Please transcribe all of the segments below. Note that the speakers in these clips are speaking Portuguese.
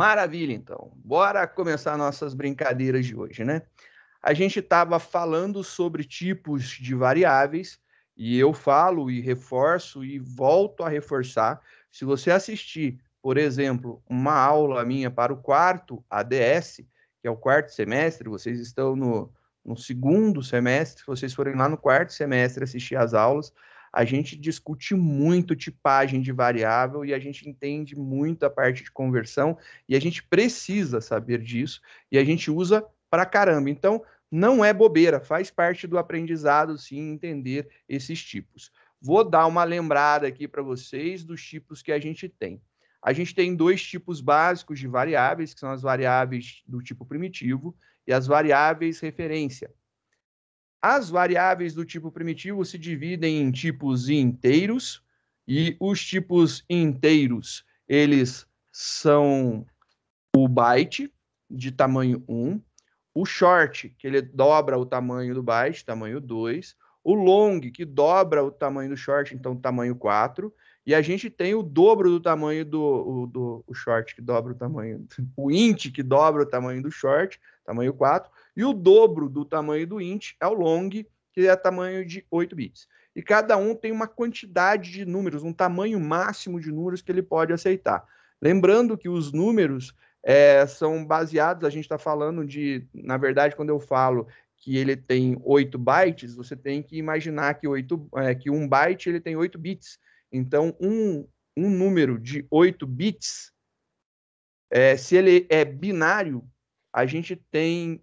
Maravilha, então. Bora começar nossas brincadeiras de hoje, né? A gente estava falando sobre tipos de variáveis e eu falo e reforço e volto a reforçar. Se você assistir, por exemplo, uma aula minha para o quarto ADS, que é o quarto semestre, vocês estão no, no segundo semestre, se vocês forem lá no quarto semestre assistir as aulas, a gente discute muito tipagem de variável e a gente entende muito a parte de conversão e a gente precisa saber disso e a gente usa pra caramba. Então, não é bobeira, faz parte do aprendizado sim entender esses tipos. Vou dar uma lembrada aqui para vocês dos tipos que a gente tem. A gente tem dois tipos básicos de variáveis, que são as variáveis do tipo primitivo e as variáveis referência. As variáveis do tipo primitivo se dividem em tipos inteiros e os tipos inteiros, eles são o byte de tamanho 1, o short, que ele dobra o tamanho do byte, tamanho 2, o long, que dobra o tamanho do short, então tamanho 4, e a gente tem o dobro do tamanho do, o, do o short, que dobra o tamanho, o int, que dobra o tamanho do short, tamanho 4, e o dobro do tamanho do int é o long, que é tamanho de 8 bits. E cada um tem uma quantidade de números, um tamanho máximo de números que ele pode aceitar. Lembrando que os números é, são baseados, a gente está falando de, na verdade, quando eu falo que ele tem 8 bytes, você tem que imaginar que, 8, é, que um byte ele tem 8 bits. Então, um, um número de 8 bits, é, se ele é binário, a gente tem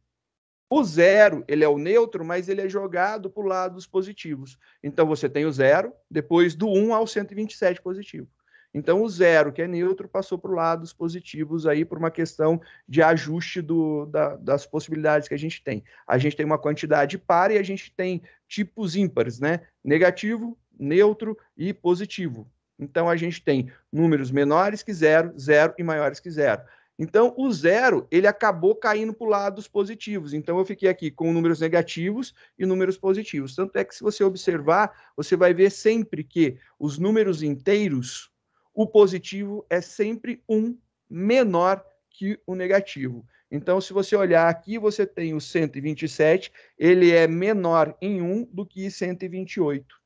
O zero, ele é o neutro, mas ele é jogado para o lado dos positivos. Então, você tem o zero, depois do 1 ao 127 positivo. Então, o zero, que é neutro, passou para o lado dos positivos aí por uma questão de ajuste do, da, das possibilidades que a gente tem. A gente tem uma quantidade par e a gente tem tipos ímpares, né? Negativo, neutro e positivo. Então, a gente tem números menores que zero, zero e maiores que zero. Então, o zero, ele acabou caindo para o lado dos positivos. Então, eu fiquei aqui com números negativos e números positivos. Tanto é que, se você observar, você vai ver sempre que os números inteiros, o positivo é sempre um menor que o negativo. Então, se você olhar aqui, você tem o 127, ele é menor em 1 do que 128.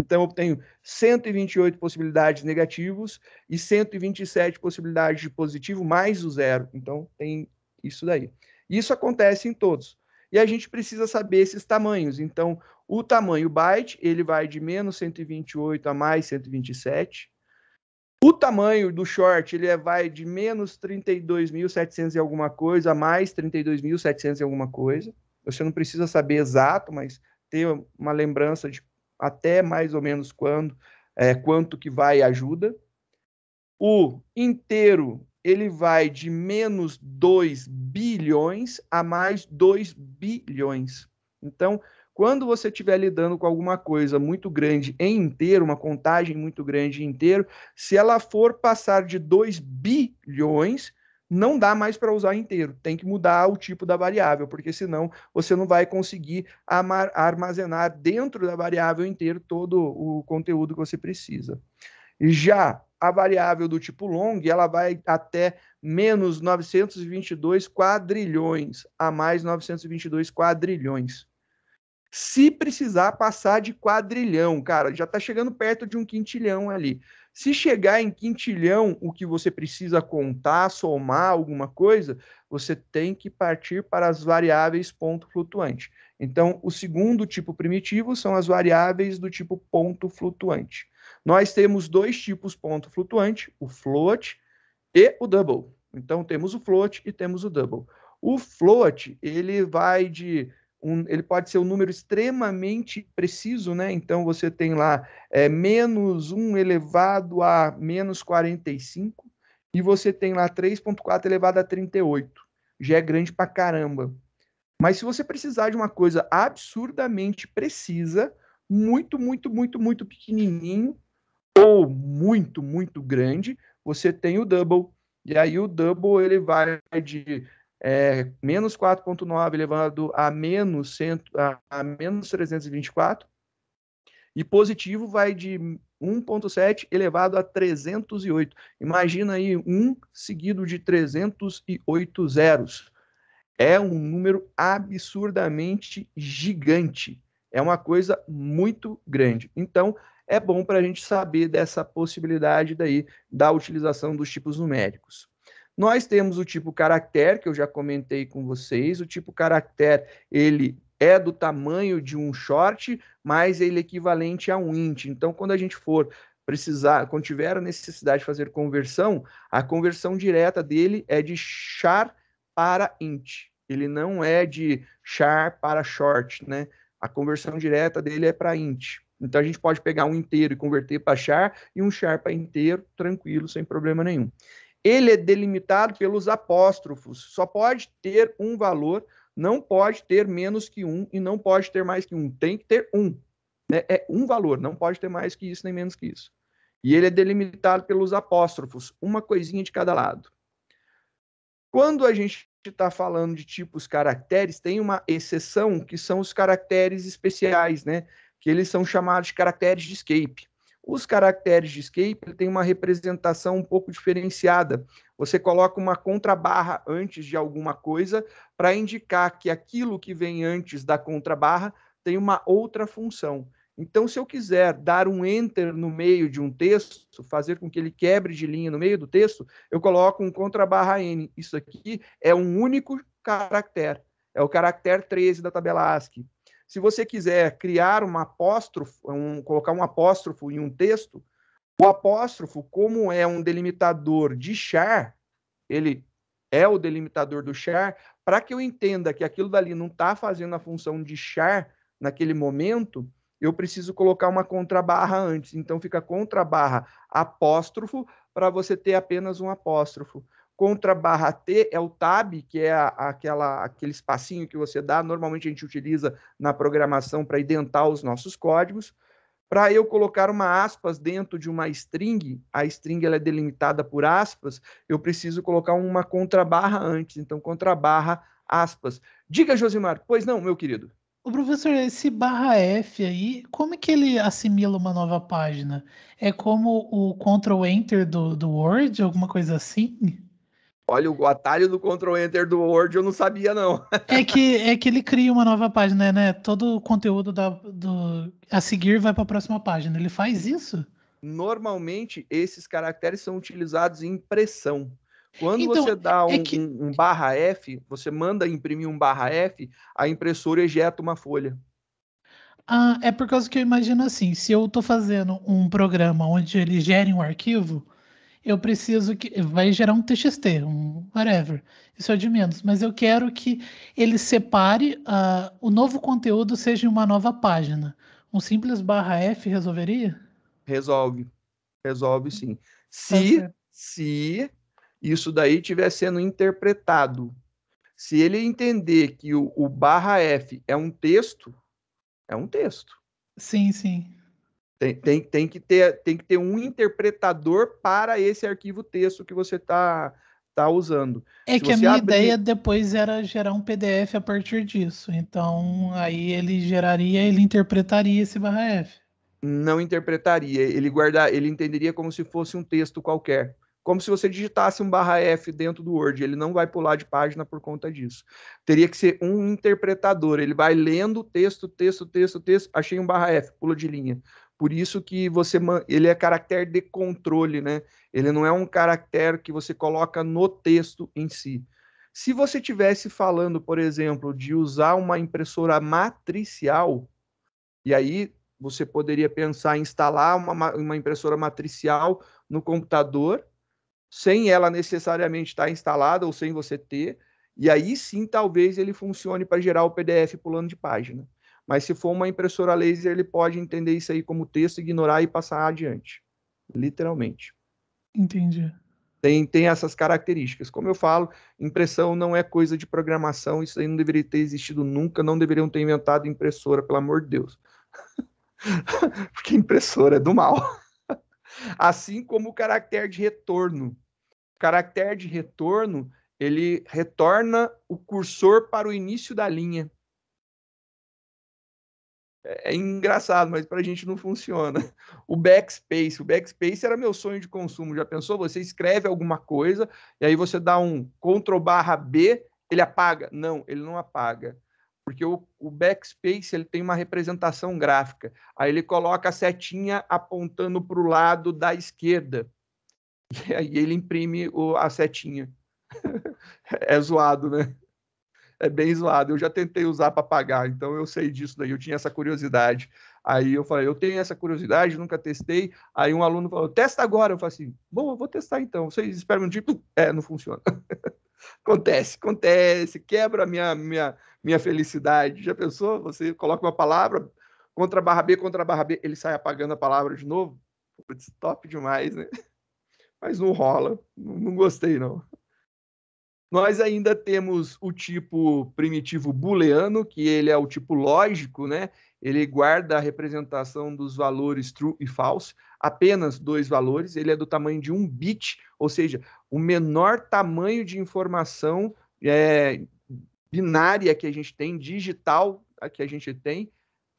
Então, eu tenho 128 possibilidades negativos e 127 possibilidades de positivo, mais o zero. Então, tem isso daí. Isso acontece em todos. E a gente precisa saber esses tamanhos. Então, o tamanho byte, ele vai de menos 128 a mais 127. O tamanho do short, ele é, vai de menos 32.700 e alguma coisa a mais 32.700 e alguma coisa. Você não precisa saber exato, mas ter uma lembrança de até mais ou menos quando, é, quanto que vai ajuda. O inteiro ele vai de menos 2 bilhões a mais 2 bilhões. Então, quando você estiver lidando com alguma coisa muito grande em inteiro, uma contagem muito grande em inteiro, se ela for passar de 2 bilhões, não dá mais para usar inteiro, tem que mudar o tipo da variável, porque senão você não vai conseguir armazenar dentro da variável inteira todo o conteúdo que você precisa. Já a variável do tipo long, ela vai até menos 922 quadrilhões, a mais 922 quadrilhões. Se precisar passar de quadrilhão, cara, já está chegando perto de um quintilhão ali. Se chegar em quintilhão o que você precisa contar, somar alguma coisa, você tem que partir para as variáveis ponto flutuante. Então, o segundo tipo primitivo são as variáveis do tipo ponto flutuante. Nós temos dois tipos ponto flutuante, o float e o double. Então, temos o float e temos o double. O float, ele vai de um, ele pode ser um número extremamente preciso, né? Então você tem lá é, menos 1 elevado a menos 45 e você tem lá 3.4 elevado a 38. Já é grande pra caramba. Mas se você precisar de uma coisa absurdamente precisa, muito, muito, muito, muito pequenininho ou muito, muito grande, você tem o double. E aí o double ele vai de é, menos 4,9 elevado a menos, cento, a, a menos 324, e positivo vai de 1,7 elevado a 308. Imagina aí 1 seguido de 308 zeros. É um número absurdamente gigante. É uma coisa muito grande. Então, é bom para a gente saber dessa possibilidade daí da utilização dos tipos numéricos. Nós temos o tipo caractere, que eu já comentei com vocês. O tipo caractere, ele é do tamanho de um short, mas ele é equivalente a um int. Então, quando a gente for precisar, quando tiver a necessidade de fazer conversão, a conversão direta dele é de char para int. Ele não é de char para short, né? A conversão direta dele é para int. Então a gente pode pegar um inteiro e converter para char e um char para inteiro, tranquilo, sem problema nenhum. Ele é delimitado pelos apóstrofos, só pode ter um valor, não pode ter menos que um e não pode ter mais que um, tem que ter um. Né? É um valor, não pode ter mais que isso nem menos que isso. E ele é delimitado pelos apóstrofos, uma coisinha de cada lado. Quando a gente está falando de tipos caracteres, tem uma exceção que são os caracteres especiais, né? Que eles são chamados de caracteres de escape. Os caracteres de escape têm uma representação um pouco diferenciada. Você coloca uma contrabarra antes de alguma coisa para indicar que aquilo que vem antes da contrabarra tem uma outra função. Então, se eu quiser dar um enter no meio de um texto, fazer com que ele quebre de linha no meio do texto, eu coloco um contrabarra N. Isso aqui é um único caractere. É o caractere 13 da tabela ASCII. Se você quiser criar um apóstrofo, um, colocar um apóstrofo em um texto, o apóstrofo, como é um delimitador de char, ele é o delimitador do char, para que eu entenda que aquilo dali não está fazendo a função de char naquele momento, eu preciso colocar uma contrabarra antes. Então fica contrabarra apóstrofo para você ter apenas um apóstrofo. Contra barra T é o tab, que é aquela, aquele espacinho que você dá. Normalmente a gente utiliza na programação para identar os nossos códigos. Para eu colocar uma aspas dentro de uma string, a string ela é delimitada por aspas, eu preciso colocar uma contrabarra antes. Então, contra barra aspas. Diga, Josimar. Pois não, meu querido. O professor, esse barra F aí, como é que ele assimila uma nova página? É como o Ctrl Enter do, do Word, alguma coisa assim? Olha, o atalho do Ctrl Enter do Word eu não sabia, não. É que, é que ele cria uma nova página, né? Todo o conteúdo da, do, a seguir vai para a próxima página. Ele faz isso? Normalmente, esses caracteres são utilizados em impressão. Quando então, você dá é um, é que... um, um, barra F, você manda imprimir um barra F, a impressora ejeta uma folha. Ah, é por causa que eu imagino assim, se eu estou fazendo um programa onde ele gere um arquivo, eu preciso que. Vai gerar um TXT, um whatever. Isso é de menos. Mas eu quero que ele separe uh, o novo conteúdo, seja em uma nova página. Um simples barra F resolveria? Resolve. Resolve sim. Tá se, se isso daí estiver sendo interpretado. Se ele entender que o, o barra F é um texto, é um texto. Sim, sim. Tem, tem, tem, que ter, tem que ter um interpretador para esse arquivo texto que você está tá usando. É Se que a minha abrir... ideia depois era gerar um PDF a partir disso. Então, aí ele geraria, ele interpretaria esse barra F. Não interpretaria, ele guardar, ele entenderia como se fosse um texto qualquer como se você digitasse um barra F dentro do Word, ele não vai pular de página por conta disso. Teria que ser um interpretador, ele vai lendo texto, texto, texto, texto, achei um barra F, pula de linha. Por isso que você ele é caractere de controle, né? Ele não é um caractere que você coloca no texto em si. Se você tivesse falando, por exemplo, de usar uma impressora matricial, e aí você poderia pensar em instalar uma, uma impressora matricial no computador, sem ela necessariamente estar instalada ou sem você ter, e aí sim talvez ele funcione para gerar o PDF pulando de página. Mas se for uma impressora laser, ele pode entender isso aí como texto, ignorar e passar adiante. Literalmente. Entendi. Tem, tem essas características. Como eu falo, impressão não é coisa de programação, isso aí não deveria ter existido nunca, não deveriam ter inventado impressora, pelo amor de Deus. Porque impressora é do mal. assim como o caractere de retorno. O caractere de retorno, ele retorna o cursor para o início da linha. É, é engraçado, mas para a gente não funciona. O backspace, o backspace era meu sonho de consumo. Já pensou? Você escreve alguma coisa e aí você dá um Ctrl barra B, ele apaga? Não, ele não apaga, porque o, o backspace ele tem uma representação gráfica. Aí ele coloca a setinha apontando para o lado da esquerda e aí ele imprime o, a setinha. é zoado, né? é bem zoado. Eu já tentei usar para pagar, então eu sei disso daí, eu tinha essa curiosidade. Aí eu falei, eu tenho essa curiosidade, nunca testei. Aí um aluno falou, testa agora. Eu falei assim, bom, eu vou testar então. Vocês esperam um dia, é, não funciona. acontece, acontece, quebra a minha, minha, minha felicidade. Já pensou? Você coloca uma palavra, contra barra B, contra barra B, ele sai apagando a palavra de novo. Putz, top demais, né? Mas não rola, não gostei não. Nós ainda temos o tipo primitivo booleano, que ele é o tipo lógico, né? Ele guarda a representação dos valores true e false, apenas dois valores. Ele é do tamanho de um bit, ou seja, o menor tamanho de informação é, binária que a gente tem, digital que a gente tem,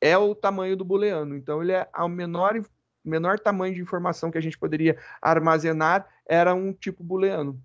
é o tamanho do booleano. Então, ele é o menor menor tamanho de informação que a gente poderia armazenar era um tipo booleano.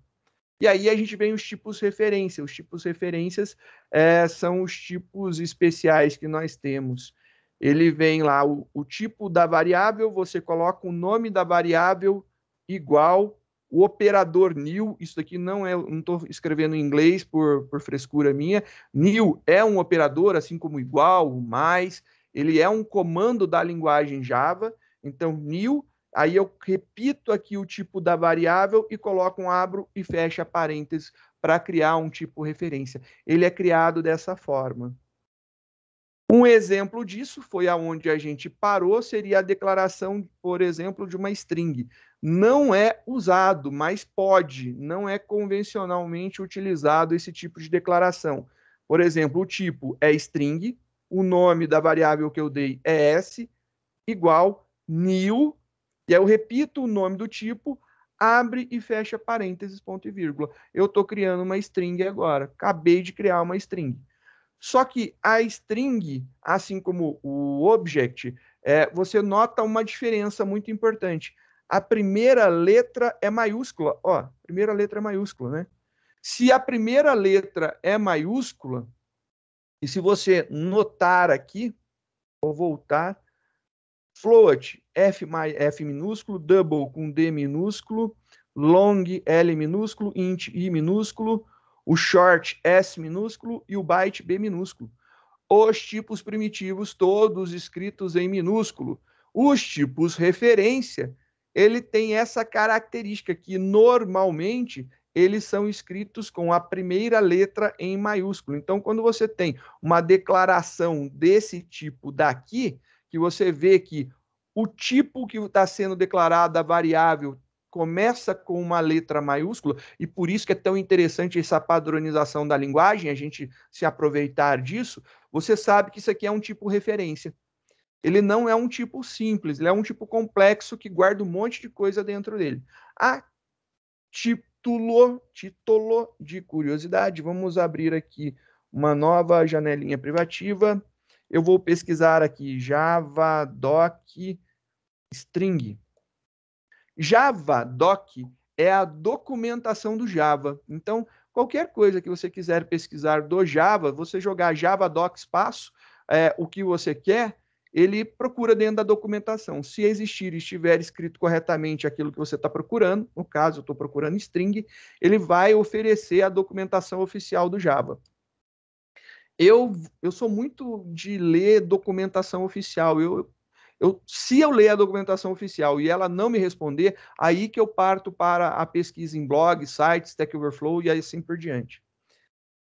E aí a gente vem os tipos referência. Os tipos referências é, são os tipos especiais que nós temos. Ele vem lá o, o tipo da variável, você coloca o nome da variável igual o operador new, isso aqui não é, não estou escrevendo em inglês por, por frescura minha, new é um operador, assim como igual, mais, ele é um comando da linguagem Java, então new Aí eu repito aqui o tipo da variável e coloco um abro e fecha parênteses para criar um tipo referência. Ele é criado dessa forma. Um exemplo disso foi aonde a gente parou, seria a declaração, por exemplo, de uma string. Não é usado, mas pode, não é convencionalmente utilizado esse tipo de declaração. Por exemplo, o tipo é string, o nome da variável que eu dei é s, igual new e aí eu repito o nome do tipo, abre e fecha parênteses, ponto e vírgula. Eu estou criando uma string agora. Acabei de criar uma string. Só que a string, assim como o object, é, você nota uma diferença muito importante. A primeira letra é maiúscula. Ó, primeira letra é maiúscula, né? Se a primeira letra é maiúscula, e se você notar aqui, vou voltar, float F, F minúsculo, double com D minúsculo, long L minúsculo, int I minúsculo, o short S minúsculo e o byte B minúsculo. Os tipos primitivos todos escritos em minúsculo. Os tipos referência, ele tem essa característica que normalmente eles são escritos com a primeira letra em maiúsculo. Então, quando você tem uma declaração desse tipo daqui, que você vê que o tipo que está sendo declarado a variável começa com uma letra maiúscula, e por isso que é tão interessante essa padronização da linguagem, a gente se aproveitar disso, você sabe que isso aqui é um tipo referência. Ele não é um tipo simples, ele é um tipo complexo que guarda um monte de coisa dentro dele. A título, título de curiosidade, vamos abrir aqui uma nova janelinha privativa. Eu vou pesquisar aqui Java doc string. Java doc é a documentação do Java. Então, qualquer coisa que você quiser pesquisar do Java, você jogar Java doc espaço, é, o que você quer, ele procura dentro da documentação. Se existir e estiver escrito corretamente aquilo que você está procurando, no caso, eu estou procurando string, ele vai oferecer a documentação oficial do Java eu, eu sou muito de ler documentação oficial. Eu, eu, se eu ler a documentação oficial e ela não me responder, aí que eu parto para a pesquisa em blogs, sites, Stack Overflow e assim por diante.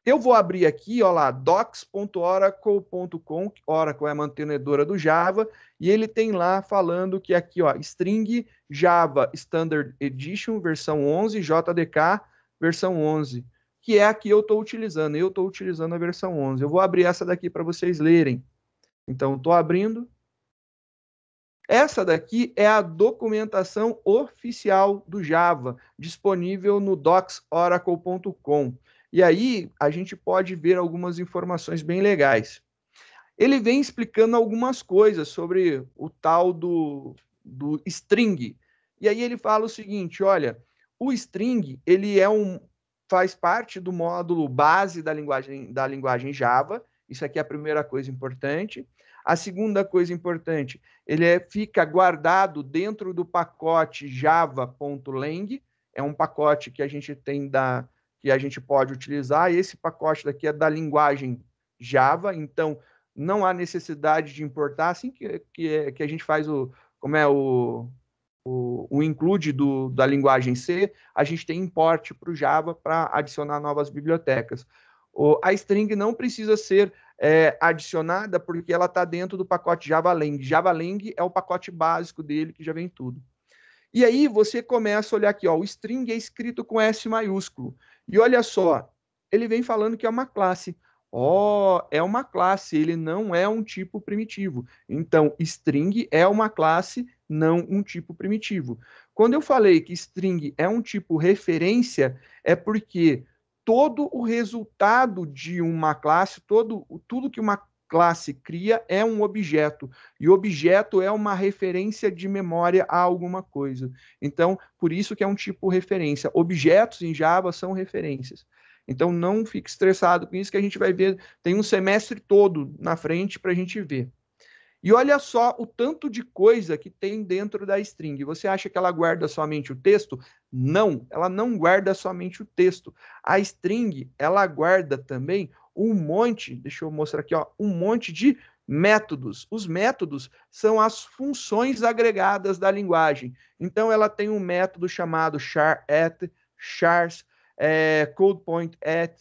Eu vou abrir aqui, ó lá, docs.oracle.com, Oracle é a mantenedora do Java, e ele tem lá falando que aqui, ó, string Java Standard Edition, versão 11, JDK, versão 11 que é a que eu estou utilizando. Eu estou utilizando a versão 11. Eu vou abrir essa daqui para vocês lerem. Então, estou abrindo. Essa daqui é a documentação oficial do Java, disponível no docsoracle.com. E aí a gente pode ver algumas informações bem legais. Ele vem explicando algumas coisas sobre o tal do, do string. E aí ele fala o seguinte, olha, o string ele é um, faz parte do módulo base da linguagem, da linguagem Java. Isso aqui é a primeira coisa importante. A segunda coisa importante, ele é, fica guardado dentro do pacote java.lang, é um pacote que a gente tem da que a gente pode utilizar, esse pacote daqui é da linguagem Java, então não há necessidade de importar assim que, que, é, que a gente faz o como é o o, o include do, da linguagem C, a gente tem import para o Java para adicionar novas bibliotecas. O, a string não precisa ser é, adicionada porque ela está dentro do pacote JavaLang. JavaLang é o pacote básico dele que já vem tudo. E aí você começa a olhar aqui, ó, o string é escrito com S maiúsculo. E olha só, ele vem falando que é uma classe. O é uma classe, ele não é um tipo primitivo. Então, string é uma classe, não um tipo primitivo. Quando eu falei que string é um tipo referência, é porque todo o resultado de uma classe, todo tudo que uma classe cria é um objeto, e objeto é uma referência de memória a alguma coisa. Então, por isso que é um tipo referência. Objetos em Java são referências. Então não fique estressado com isso que a gente vai ver, tem um semestre todo na frente para a gente ver. E olha só o tanto de coisa que tem dentro da string. Você acha que ela guarda somente o texto? Não, ela não guarda somente o texto. A string, ela guarda também um monte, deixa eu mostrar aqui, ó, um monte de métodos. Os métodos são as funções agregadas da linguagem. Então ela tem um método chamado char at, chars, é, code point at,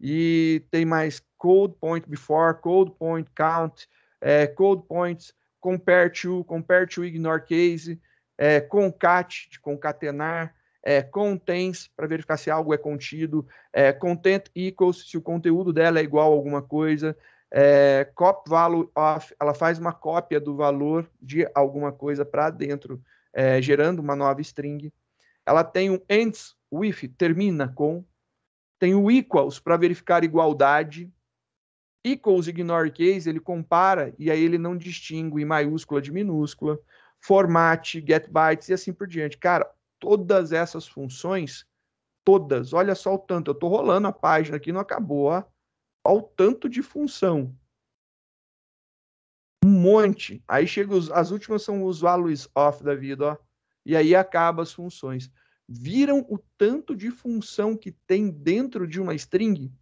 e tem mais code point before, code point count, é, code points, compare to, compare to ignore case, é, concat, de concatenar, é, contains, para verificar se algo é contido, é, content equals, se o conteúdo dela é igual a alguma coisa, é, cop value of, ela faz uma cópia do valor de alguma coisa para dentro, é, gerando uma nova string. Ela tem um ends o if termina com, tem o equals para verificar igualdade, equals ignore case, ele compara e aí ele não distingue maiúscula de minúscula, format, get bytes e assim por diante. Cara, todas essas funções, todas, olha só o tanto, eu estou rolando a página aqui, não acabou, ó, olha o tanto de função. Um monte. Aí chega os, as últimas são os values off da vida, ó. E aí acaba as funções. Viram o tanto de função que tem dentro de uma string?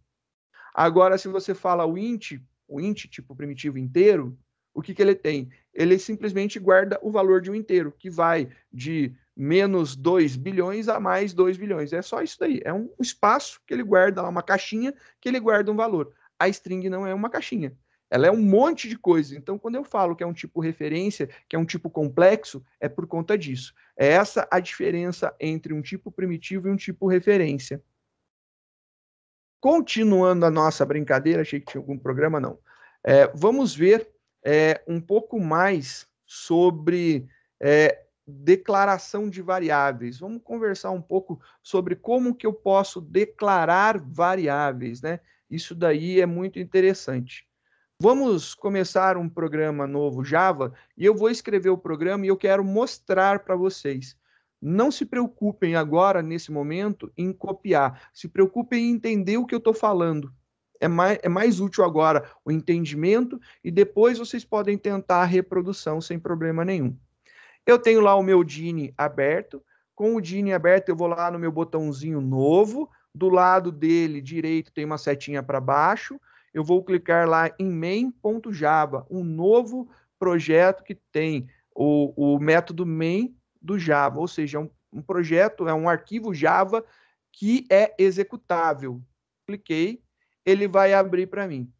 Agora, se você fala o int, o int tipo primitivo inteiro, o que, que ele tem? Ele simplesmente guarda o valor de um inteiro, que vai de menos 2 bilhões a mais 2 bilhões. É só isso daí. É um espaço que ele guarda lá, uma caixinha que ele guarda um valor. A string não é uma caixinha. Ela é um monte de coisa. Então, quando eu falo que é um tipo referência, que é um tipo complexo, é por conta disso. É essa a diferença entre um tipo primitivo e um tipo referência. Continuando a nossa brincadeira, achei que tinha algum programa, não. É, vamos ver é, um pouco mais sobre é, declaração de variáveis. Vamos conversar um pouco sobre como que eu posso declarar variáveis, né? Isso daí é muito interessante. Vamos começar um programa novo Java e eu vou escrever o programa e eu quero mostrar para vocês. Não se preocupem agora, nesse momento, em copiar. Se preocupem em entender o que eu estou falando. É mais, é mais útil agora o entendimento e depois vocês podem tentar a reprodução sem problema nenhum. Eu tenho lá o meu Dini aberto. Com o Dini aberto, eu vou lá no meu botãozinho novo. Do lado dele direito tem uma setinha para baixo eu vou clicar lá em main.java, um novo projeto que tem o, o método main do Java, ou seja, é um, um projeto, é um arquivo Java que é executável. Cliquei, ele vai abrir para mim.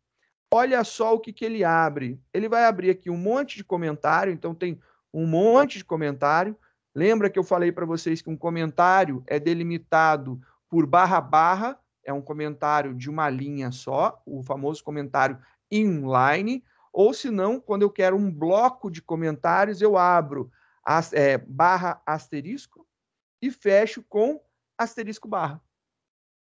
Olha só o que, que ele abre. Ele vai abrir aqui um monte de comentário, então tem um monte de comentário. Lembra que eu falei para vocês que um comentário é delimitado por barra barra é um comentário de uma linha só, o famoso comentário inline, ou se não, quando eu quero um bloco de comentários, eu abro as, é, barra asterisco e fecho com asterisco barra.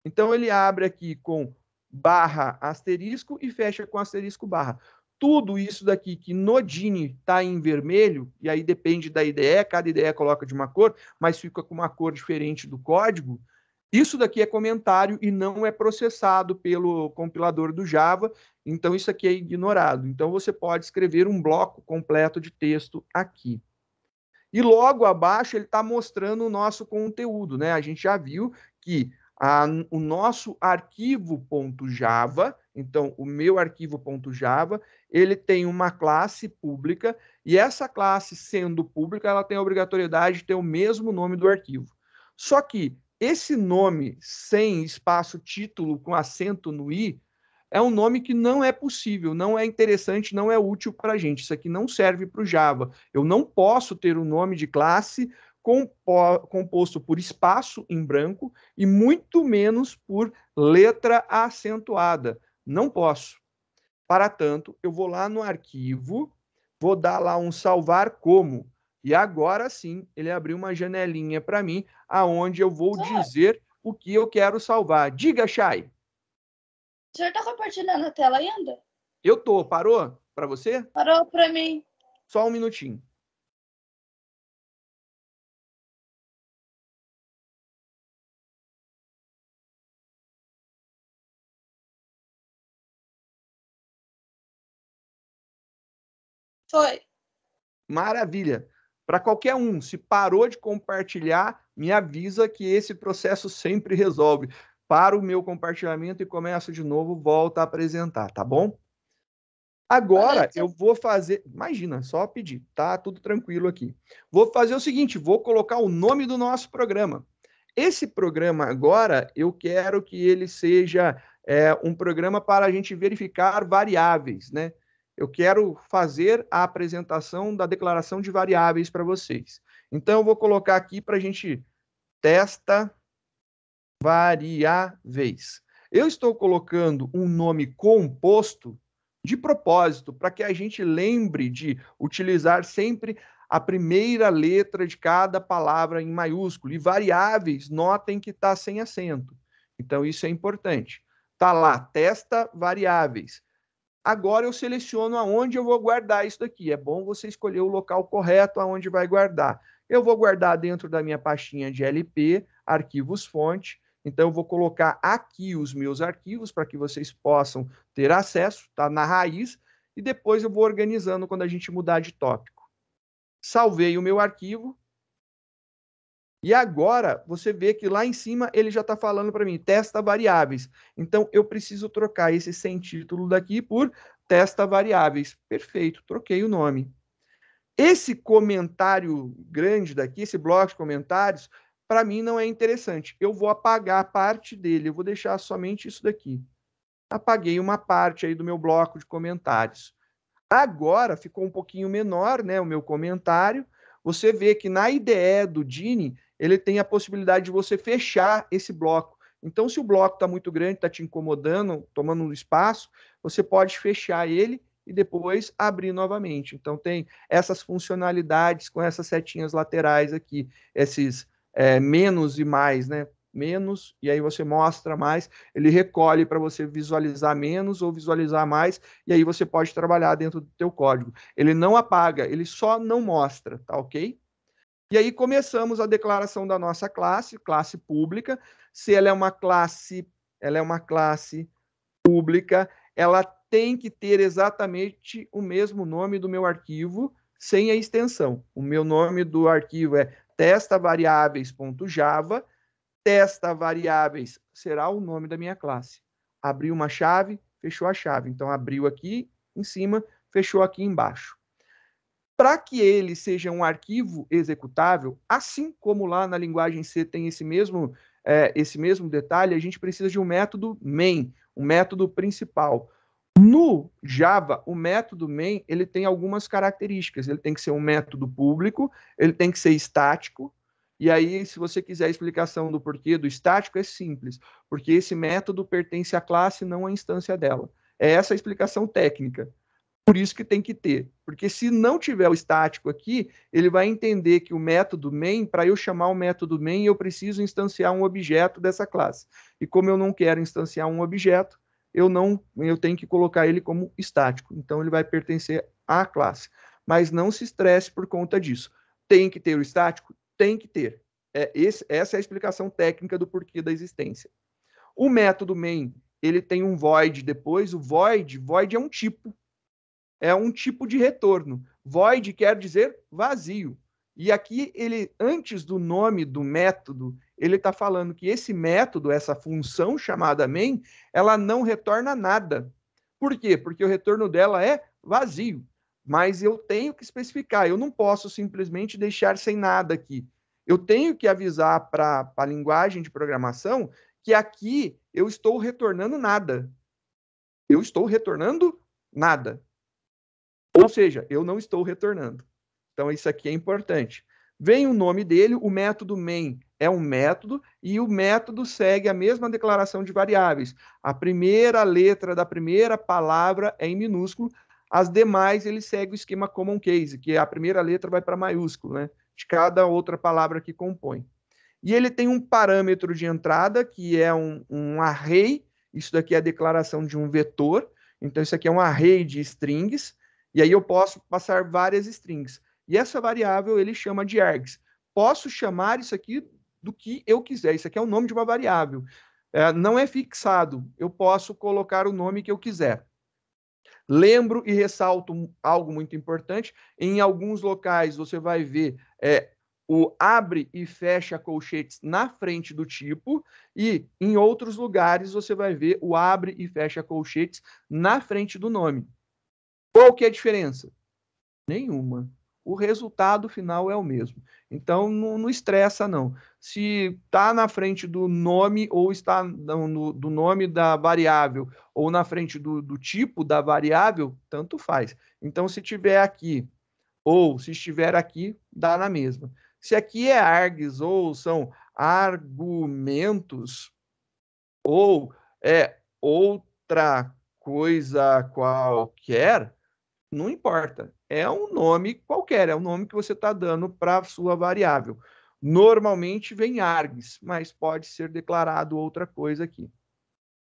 Então ele abre aqui com barra asterisco e fecha com asterisco barra. Tudo isso daqui que no Dini está em vermelho, e aí depende da IDE, cada IDE coloca de uma cor, mas fica com uma cor diferente do código, isso daqui é comentário e não é processado pelo compilador do Java, então isso aqui é ignorado. Então você pode escrever um bloco completo de texto aqui. E logo abaixo ele está mostrando o nosso conteúdo, né? A gente já viu que a, o nosso arquivo.java, então o meu arquivo.java, ele tem uma classe pública e essa classe sendo pública, ela tem a obrigatoriedade de ter o mesmo nome do arquivo. Só que esse nome sem espaço título com acento no i é um nome que não é possível, não é interessante, não é útil para a gente. Isso aqui não serve para o Java. Eu não posso ter um nome de classe composto por espaço em branco e muito menos por letra acentuada. Não posso. Para tanto, eu vou lá no arquivo, vou dar lá um salvar como. E agora sim, ele abriu uma janelinha para mim, aonde eu vou dizer o que eu quero salvar. Diga, Chay. O senhor está compartilhando a tela ainda? Eu tô. Parou para você? Parou para mim. Só um minutinho. Foi. Maravilha para qualquer um, se parou de compartilhar, me avisa que esse processo sempre resolve. Para o meu compartilhamento e começo de novo, volta a apresentar, tá bom? Agora eu vou fazer. Imagina, só pedir, tá tudo tranquilo aqui. Vou fazer o seguinte: vou colocar o nome do nosso programa. Esse programa agora, eu quero que ele seja é, um programa para a gente verificar variáveis, né? eu quero fazer a apresentação da declaração de variáveis para vocês. Então, eu vou colocar aqui para a gente testa variáveis. Eu estou colocando um nome composto de propósito, para que a gente lembre de utilizar sempre a primeira letra de cada palavra em maiúsculo. E variáveis, notem que está sem acento. Então, isso é importante. Está lá, testa variáveis. Agora eu seleciono aonde eu vou guardar isso daqui. É bom você escolher o local correto aonde vai guardar. Eu vou guardar dentro da minha pastinha de LP, arquivos fonte. Então eu vou colocar aqui os meus arquivos para que vocês possam ter acesso, tá na raiz, e depois eu vou organizando quando a gente mudar de tópico. Salvei o meu arquivo, e agora você vê que lá em cima ele já está falando para mim, testa variáveis. Então eu preciso trocar esse sem título daqui por testa variáveis. Perfeito, troquei o nome. Esse comentário grande daqui, esse bloco de comentários, para mim não é interessante. Eu vou apagar parte dele, eu vou deixar somente isso daqui. Apaguei uma parte aí do meu bloco de comentários. Agora ficou um pouquinho menor né, o meu comentário. Você vê que na IDE do Dini, ele tem a possibilidade de você fechar esse bloco. Então, se o bloco está muito grande, está te incomodando, tomando um espaço, você pode fechar ele e depois abrir novamente. Então, tem essas funcionalidades com essas setinhas laterais aqui, esses é, menos e mais, né? Menos, e aí você mostra mais, ele recolhe para você visualizar menos ou visualizar mais, e aí você pode trabalhar dentro do teu código. Ele não apaga, ele só não mostra, tá ok? E aí começamos a declaração da nossa classe, classe pública. Se ela é uma classe, ela é uma classe pública, ela tem que ter exatamente o mesmo nome do meu arquivo, sem a extensão. O meu nome do arquivo é testavariáveis.java. Testa variáveis será o nome da minha classe. Abriu uma chave, fechou a chave. Então, abriu aqui em cima, fechou aqui embaixo para que ele seja um arquivo executável, assim como lá na linguagem C tem esse mesmo, é, esse mesmo detalhe, a gente precisa de um método main, um método principal. No Java, o método main ele tem algumas características. Ele tem que ser um método público, ele tem que ser estático. E aí, se você quiser a explicação do porquê do estático, é simples, porque esse método pertence à classe, não à instância dela. É essa a explicação técnica. Por isso que tem que ter, porque se não tiver o estático aqui, ele vai entender que o método main, para eu chamar o método main, eu preciso instanciar um objeto dessa classe. E como eu não quero instanciar um objeto, eu não, eu tenho que colocar ele como estático. Então ele vai pertencer à classe. Mas não se estresse por conta disso. Tem que ter o estático, tem que ter. É esse, essa é a explicação técnica do porquê da existência. O método main, ele tem um void depois. O void, void é um tipo é um tipo de retorno. Void quer dizer vazio. E aqui ele, antes do nome do método, ele está falando que esse método, essa função chamada main, ela não retorna nada. Por quê? Porque o retorno dela é vazio. Mas eu tenho que especificar, eu não posso simplesmente deixar sem nada aqui. Eu tenho que avisar para a linguagem de programação que aqui eu estou retornando nada. Eu estou retornando nada. Ou seja, eu não estou retornando. Então, isso aqui é importante. Vem o nome dele, o método main é um método e o método segue a mesma declaração de variáveis. A primeira letra da primeira palavra é em minúsculo, as demais ele segue o esquema common case, que a primeira letra vai para maiúsculo, né? De cada outra palavra que compõe. E ele tem um parâmetro de entrada, que é um, um array, isso daqui é a declaração de um vetor, então isso aqui é um array de strings, e aí eu posso passar várias strings. E essa variável ele chama de args. Posso chamar isso aqui do que eu quiser. Isso aqui é o nome de uma variável. É, não é fixado. Eu posso colocar o nome que eu quiser. Lembro e ressalto algo muito importante. Em alguns locais você vai ver é, o abre e fecha colchetes na frente do tipo, e em outros lugares você vai ver o abre e fecha colchetes na frente do nome. Qual que é a diferença? Nenhuma. O resultado final é o mesmo. Então não, não estressa não. Se está na frente do nome ou está no, do nome da variável ou na frente do, do tipo da variável, tanto faz. Então se tiver aqui ou se estiver aqui, dá na mesma. Se aqui é args ou são argumentos ou é outra coisa qualquer, não importa. É um nome qualquer, é um nome que você está dando para a sua variável. Normalmente vem args, mas pode ser declarado outra coisa aqui.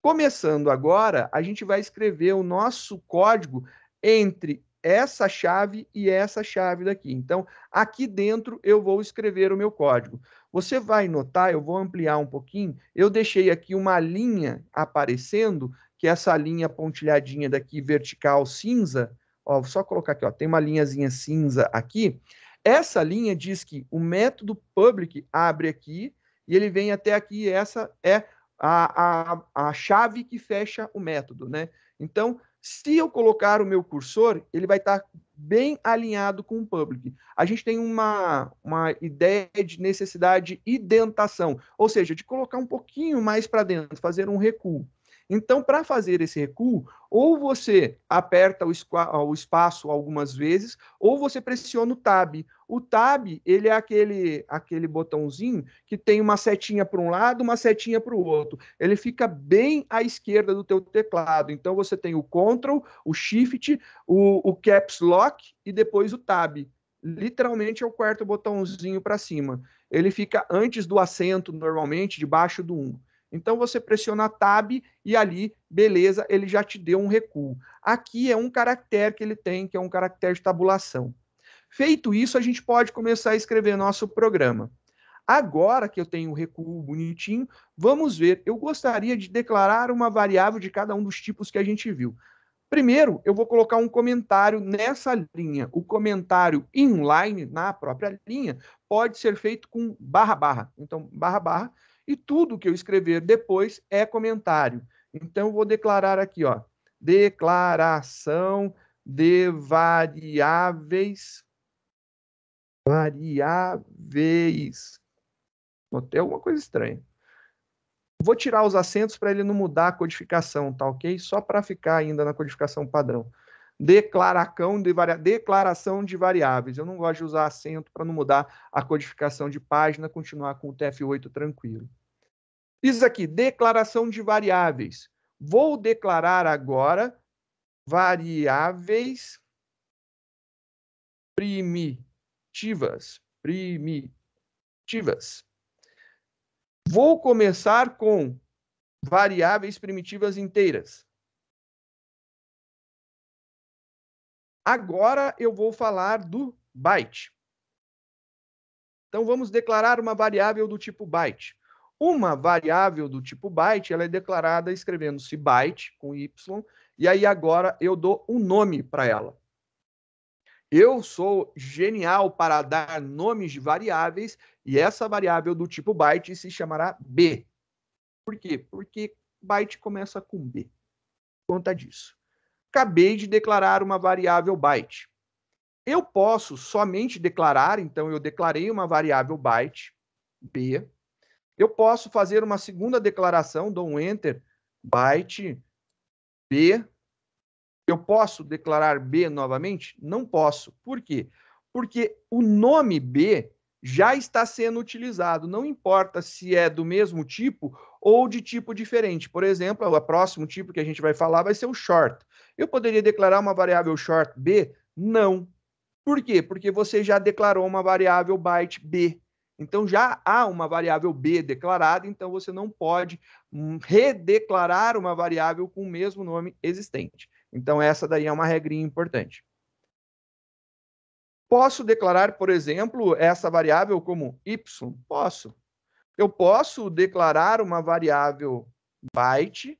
Começando agora, a gente vai escrever o nosso código entre essa chave e essa chave daqui. Então, aqui dentro eu vou escrever o meu código. Você vai notar, eu vou ampliar um pouquinho, eu deixei aqui uma linha aparecendo, que é essa linha pontilhadinha daqui vertical cinza, Ó, vou só colocar aqui, ó, tem uma linhazinha cinza aqui. Essa linha diz que o método public abre aqui e ele vem até aqui. Essa é a, a, a chave que fecha o método, né? Então, se eu colocar o meu cursor, ele vai estar tá bem alinhado com o public. A gente tem uma, uma ideia de necessidade de identação, ou seja, de colocar um pouquinho mais para dentro, fazer um recuo. Então, para fazer esse recuo, ou você aperta o, o, espaço algumas vezes, ou você pressiona o tab. O tab, ele é aquele, aquele botãozinho que tem uma setinha para um lado, uma setinha para o outro. Ele fica bem à esquerda do teu teclado. Então, você tem o Ctrl, o Shift, o, o Caps Lock e depois o Tab literalmente é o quarto botãozinho para cima. Ele fica antes do acento, normalmente, debaixo do 1. Então você pressiona Tab e ali, beleza, ele já te deu um recuo. Aqui é um caractere que ele tem, que é um caractere de tabulação. Feito isso, a gente pode começar a escrever nosso programa. Agora que eu tenho o recuo bonitinho, vamos ver. Eu gostaria de declarar uma variável de cada um dos tipos que a gente viu. Primeiro, eu vou colocar um comentário nessa linha. O comentário inline, na própria linha, pode ser feito com barra barra. Então, barra barra e tudo que eu escrever depois é comentário. Então, vou declarar aqui, ó, declaração de variáveis, variáveis. Notei alguma coisa estranha. Vou tirar os acentos para ele não mudar a codificação, tá ok? Só para ficar ainda na codificação padrão declaração de, varia... declaração de variáveis. Eu não gosto de usar acento para não mudar a codificação de página, continuar com o TF8 tranquilo. isso aqui, declaração de variáveis. Vou declarar agora variáveis primitivas. Primitivas. Vou começar com variáveis primitivas inteiras. Agora eu vou falar do byte. Então vamos declarar uma variável do tipo byte. Uma variável do tipo byte, ela é declarada escrevendo-se byte com y, e aí agora eu dou um nome para ela. Eu sou genial para dar nomes de variáveis e essa variável do tipo byte se chamará B. Por quê? Porque byte começa com B. Conta disso acabei de declarar uma variável byte. Eu posso somente declarar, então eu declarei uma variável byte, B. Eu posso fazer uma segunda declaração, dou um enter, byte B. Eu posso declarar B novamente? Não posso. Por quê? Porque o nome B já está sendo utilizado, não importa se é do mesmo tipo ou de tipo diferente. Por exemplo, o próximo tipo que a gente vai falar vai ser o short. Eu poderia declarar uma variável short B? Não. Por quê? Porque você já declarou uma variável byte B. Então já há uma variável B declarada, então você não pode hum, redeclarar uma variável com o mesmo nome existente. Então essa daí é uma regrinha importante. Posso declarar, por exemplo, essa variável como y? Posso. Eu posso declarar uma variável byte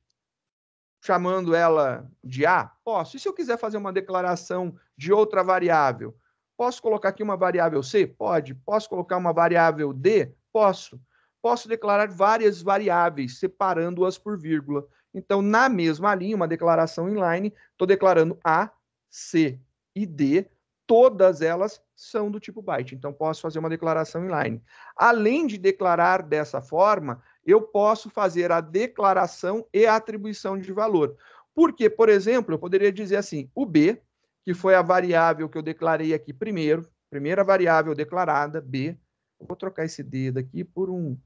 chamando ela de A? Posso. E se eu quiser fazer uma declaração de outra variável? Posso colocar aqui uma variável C? Pode. Posso colocar uma variável D? Posso. Posso declarar várias variáveis, separando-as por vírgula. Então, na mesma linha, uma declaração inline, estou declarando A, C e D, todas elas são do tipo byte. Então, posso fazer uma declaração inline. Além de declarar dessa forma, eu posso fazer a declaração e a atribuição de valor. Porque, por exemplo, eu poderia dizer assim: o B, que foi a variável que eu declarei aqui primeiro, primeira variável declarada, B, eu vou trocar esse D daqui por um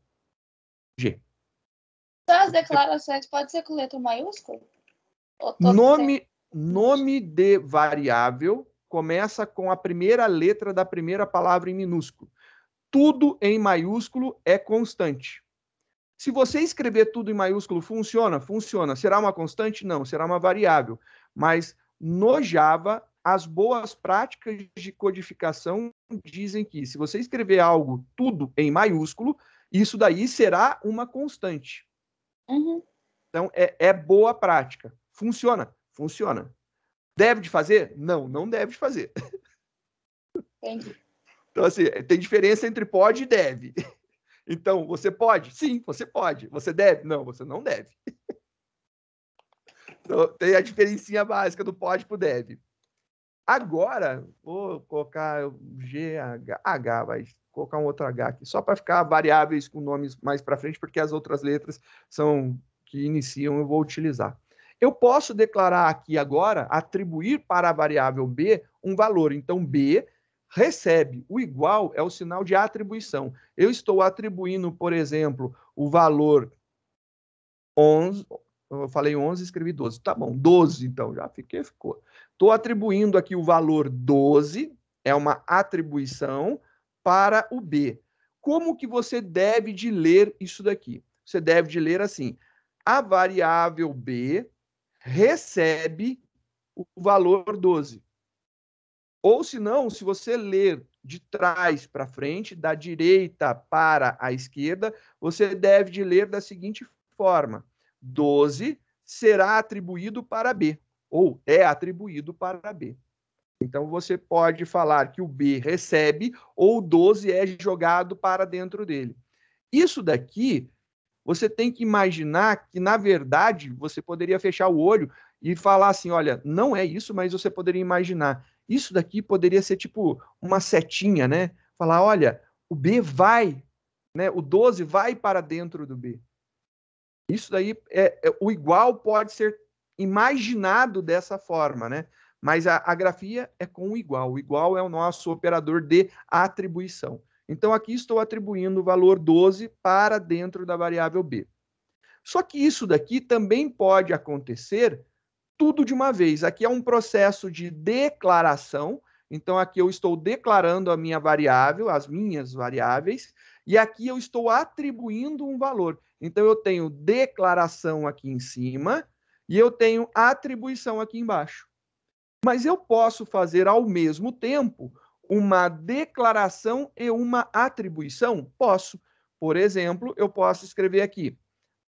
G. Só as declarações pode ser com letra maiúscula? Nome, nome de variável começa com a primeira letra da primeira palavra em minúsculo. Tudo em maiúsculo é constante. Se você escrever tudo em maiúsculo, funciona? Funciona. Será uma constante? Não, será uma variável. Mas no Java, as boas práticas de codificação dizem que se você escrever algo tudo em maiúsculo, isso daí será uma constante. Uhum. Então, é, é boa prática. Funciona? Funciona. Deve de fazer? Não, não deve de fazer. Entendi. Então, assim, tem diferença entre pode e deve. Então, você pode? Sim, você pode. Você deve? Não, você não deve. Então, tem a diferencinha básica do pode pro deve. Agora, vou colocar GH, H, vai colocar um outro H aqui, só para ficar variáveis com nomes mais para frente, porque as outras letras são que iniciam, eu vou utilizar. Eu posso declarar aqui agora, atribuir para a variável B um valor. Então, B recebe. O igual é o sinal de atribuição. Eu estou atribuindo, por exemplo, o valor 11, eu falei 11, escrevi 12. Tá bom, 12 então, já fiquei, ficou. Estou atribuindo aqui o valor 12, é uma atribuição para o B. Como que você deve de ler isso daqui? Você deve de ler assim, a variável B recebe o valor 12. Ou se não, se você ler de trás para frente, da direita para a esquerda, você deve de ler da seguinte forma: 12 será atribuído para B, ou é atribuído para B. Então você pode falar que o B recebe ou 12 é jogado para dentro dele. Isso daqui você tem que imaginar que na verdade você poderia fechar o olho e falar assim, olha, não é isso, mas você poderia imaginar isso daqui poderia ser tipo uma setinha, né? Falar, olha, o B vai, né? O 12 vai para dentro do B. Isso daí é, é o igual pode ser imaginado dessa forma, né? Mas a, a grafia é com o igual. O igual é o nosso operador de atribuição. Então aqui estou atribuindo o valor 12 para dentro da variável B. Só que isso daqui também pode acontecer tudo de uma vez. Aqui é um processo de declaração. Então, aqui eu estou declarando a minha variável, as minhas variáveis, e aqui eu estou atribuindo um valor. Então, eu tenho declaração aqui em cima e eu tenho atribuição aqui embaixo. Mas eu posso fazer ao mesmo tempo uma declaração e uma atribuição? Posso. Por exemplo, eu posso escrever aqui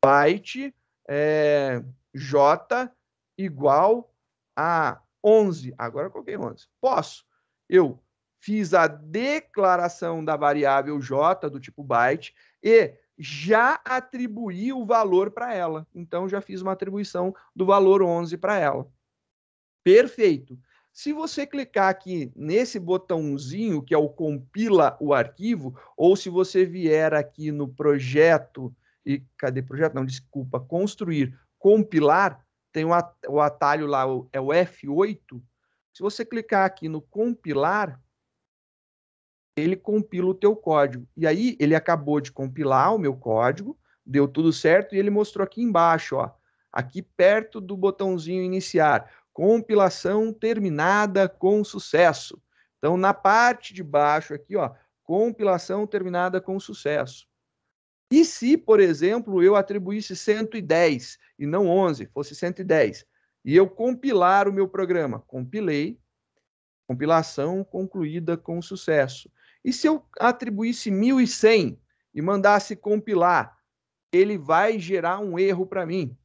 byte é, j igual a 11. Agora eu coloquei 11. Posso. Eu fiz a declaração da variável J do tipo byte e já atribuí o valor para ela. Então, já fiz uma atribuição do valor 11 para ela. Perfeito. Se você clicar aqui nesse botãozinho, que é o compila o arquivo, ou se você vier aqui no projeto, e cadê projeto? Não, desculpa, construir, compilar, tem o atalho lá, é o F8. Se você clicar aqui no compilar, ele compila o teu código. E aí ele acabou de compilar o meu código, deu tudo certo e ele mostrou aqui embaixo, ó, aqui perto do botãozinho iniciar, compilação terminada com sucesso. Então na parte de baixo aqui, ó, compilação terminada com sucesso. E se, por exemplo, eu atribuísse 110 e não 11, fosse 110, e eu compilar o meu programa? Compilei, compilação concluída com sucesso. E se eu atribuísse 1100 e mandasse compilar, ele vai gerar um erro para mim.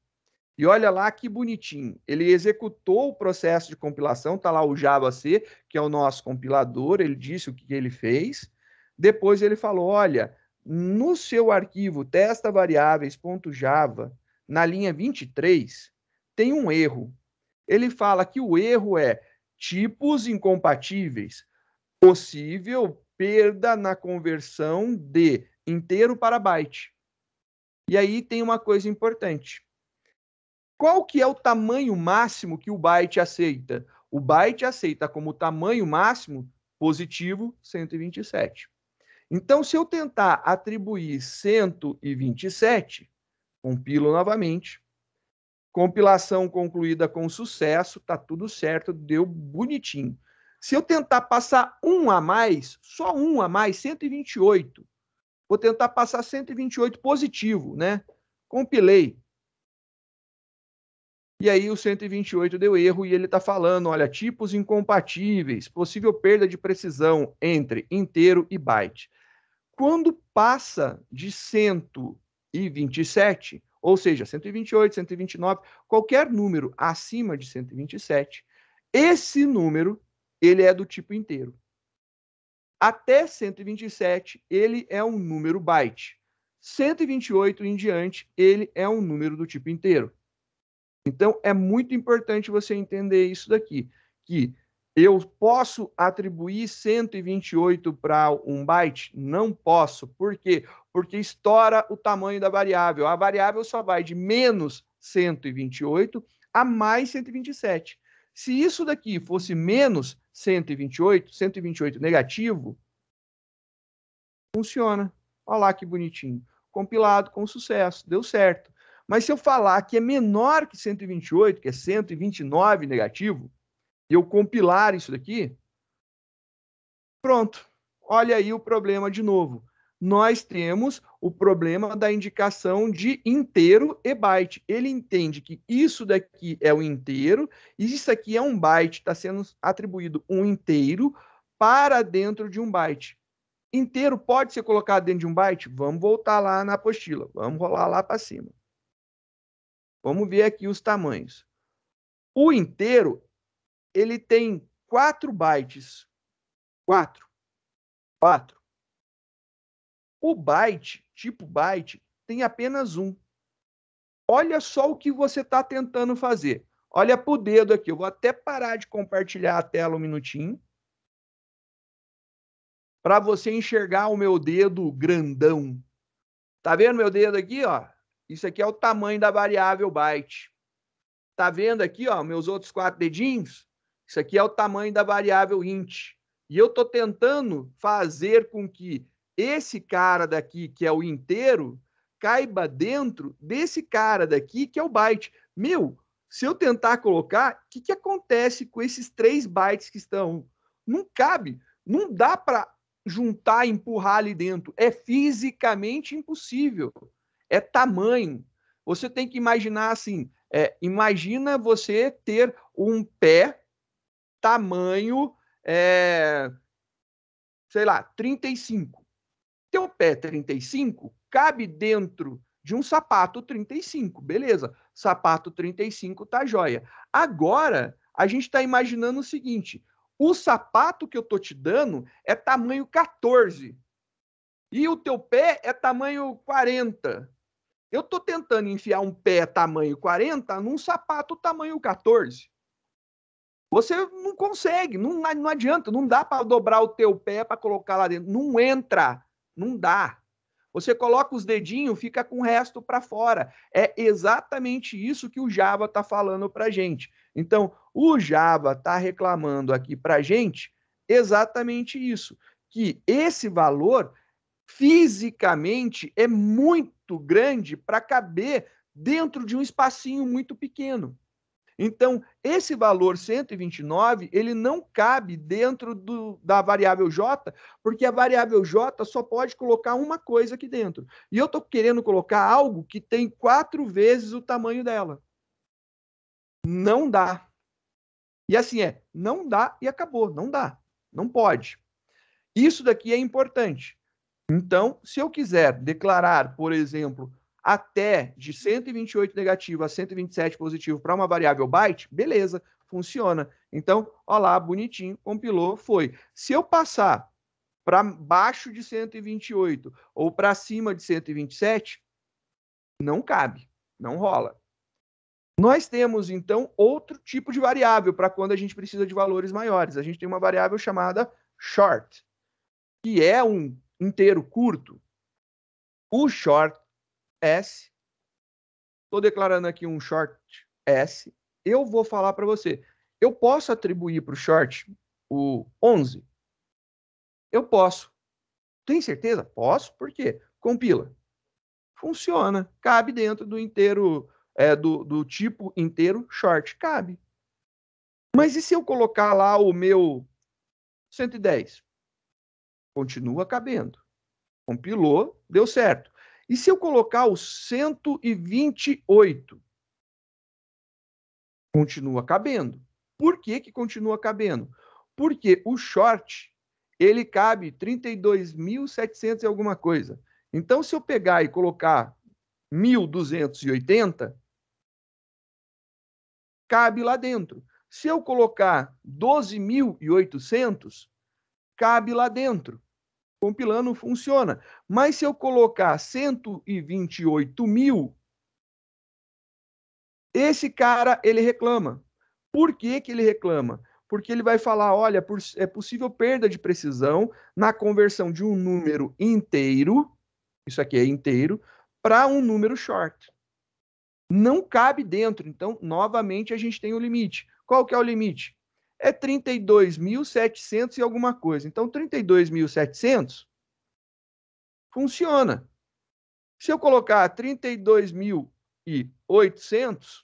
E olha lá que bonitinho. Ele executou o processo de compilação, está lá o Java C, que é o nosso compilador, ele disse o que ele fez. Depois ele falou: olha, no seu arquivo testavariáveis.java, na linha 23, tem um erro. Ele fala que o erro é tipos incompatíveis, possível perda na conversão de inteiro para byte. E aí tem uma coisa importante. Qual que é o tamanho máximo que o byte aceita? O byte aceita como tamanho máximo positivo 127. Então, se eu tentar atribuir 127, compilo novamente. Compilação concluída com sucesso, tá tudo certo, deu bonitinho. Se eu tentar passar um a mais, só um a mais, 128. Vou tentar passar 128 positivo, né? Compilei. E aí o 128 deu erro e ele está falando, olha, tipos incompatíveis, possível perda de precisão entre inteiro e byte. Quando passa de 127, ou seja, 128, 129, qualquer número acima de 127, esse número ele é do tipo inteiro. Até 127, ele é um número byte. 128 em diante, ele é um número do tipo inteiro. Então é muito importante você entender isso daqui, que eu posso atribuir 128 para um byte? Não posso. Por quê? Porque estoura o tamanho da variável. A variável só vai de menos 128 a mais 127. Se isso daqui fosse menos 128, 128 negativo, funciona. Olha lá que bonitinho. Compilado com sucesso, deu certo. Mas se eu falar que é menor que 128, que é 129 negativo, e eu compilar isso daqui, pronto. Olha aí o problema de novo. Nós temos o problema da indicação de inteiro e byte. Ele entende que isso daqui é o inteiro, e isso aqui é um byte, está sendo atribuído um inteiro para dentro de um byte inteiro pode ser colocado dentro de um byte? Vamos voltar lá na apostila, vamos rolar lá para cima. Vamos ver aqui os tamanhos. O inteiro, ele tem 4 bytes. 4. 4. O byte, tipo byte, tem apenas um. Olha só o que você está tentando fazer. Olha para o dedo aqui. Eu vou até parar de compartilhar a tela um minutinho. Para você enxergar o meu dedo grandão. Tá vendo meu dedo aqui, ó? Isso aqui é o tamanho da variável byte. Tá vendo aqui, ó, meus outros quatro dedinhos? Isso aqui é o tamanho da variável int. E eu tô tentando fazer com que esse cara daqui, que é o inteiro, caiba dentro desse cara daqui, que é o byte. Meu, se eu tentar colocar, o que, que acontece com esses três bytes que estão? Não cabe, não dá para juntar, empurrar ali dentro. É fisicamente impossível é tamanho. Você tem que imaginar assim: é, imagina você ter um pé tamanho, é, sei lá, 35. Teu pé 35 cabe dentro de um sapato 35, beleza. Sapato 35 tá joia. Agora, a gente está imaginando o seguinte: o sapato que eu tô te dando é tamanho 14 e o teu pé é tamanho 40. Eu estou tentando enfiar um pé tamanho 40 num sapato tamanho 14. Você não consegue, não, não adianta, não dá para dobrar o teu pé para colocar lá dentro. Não entra, não dá. Você coloca os dedinhos, fica com o resto para fora. É exatamente isso que o Java está falando para gente. Então, o Java está reclamando aqui para gente exatamente isso, que esse valor fisicamente é muito grande para caber dentro de um espacinho muito pequeno. Então, esse valor 129, ele não cabe dentro do, da variável J, porque a variável J só pode colocar uma coisa aqui dentro. E eu estou querendo colocar algo que tem quatro vezes o tamanho dela. Não dá. E assim é, não dá e acabou, não dá, não pode. Isso daqui é importante. Então, se eu quiser declarar, por exemplo, até de 128 negativo a 127 positivo para uma variável byte, beleza, funciona. Então, ó lá, bonitinho, compilou, foi. Se eu passar para baixo de 128 ou para cima de 127, não cabe, não rola. Nós temos, então, outro tipo de variável para quando a gente precisa de valores maiores. A gente tem uma variável chamada short, que é um inteiro, curto. O short S, estou declarando aqui um short S, eu vou falar para você. Eu posso atribuir para o short o 11? Eu posso. Tem certeza? Posso, por quê? Compila. Funciona. Cabe dentro do inteiro, é, do, do tipo inteiro short. Cabe. Mas e se eu colocar lá o meu 110? Continua cabendo. Compilou, deu certo. E se eu colocar o 128? Continua cabendo. Por que, que continua cabendo? Porque o short, ele cabe 32.700 e alguma coisa. Então, se eu pegar e colocar 1.280, cabe lá dentro. Se eu colocar 12.800, cabe lá dentro compilando funciona. Mas se eu colocar 128 mil, esse cara ele reclama. Por que, que ele reclama? Porque ele vai falar: olha, por, é possível perda de precisão na conversão de um número inteiro, isso aqui é inteiro, para um número short. Não cabe dentro. Então, novamente, a gente tem o um limite. Qual que é o limite? é 32.700 e alguma coisa. Então, 32.700 funciona. Se eu colocar 32.800,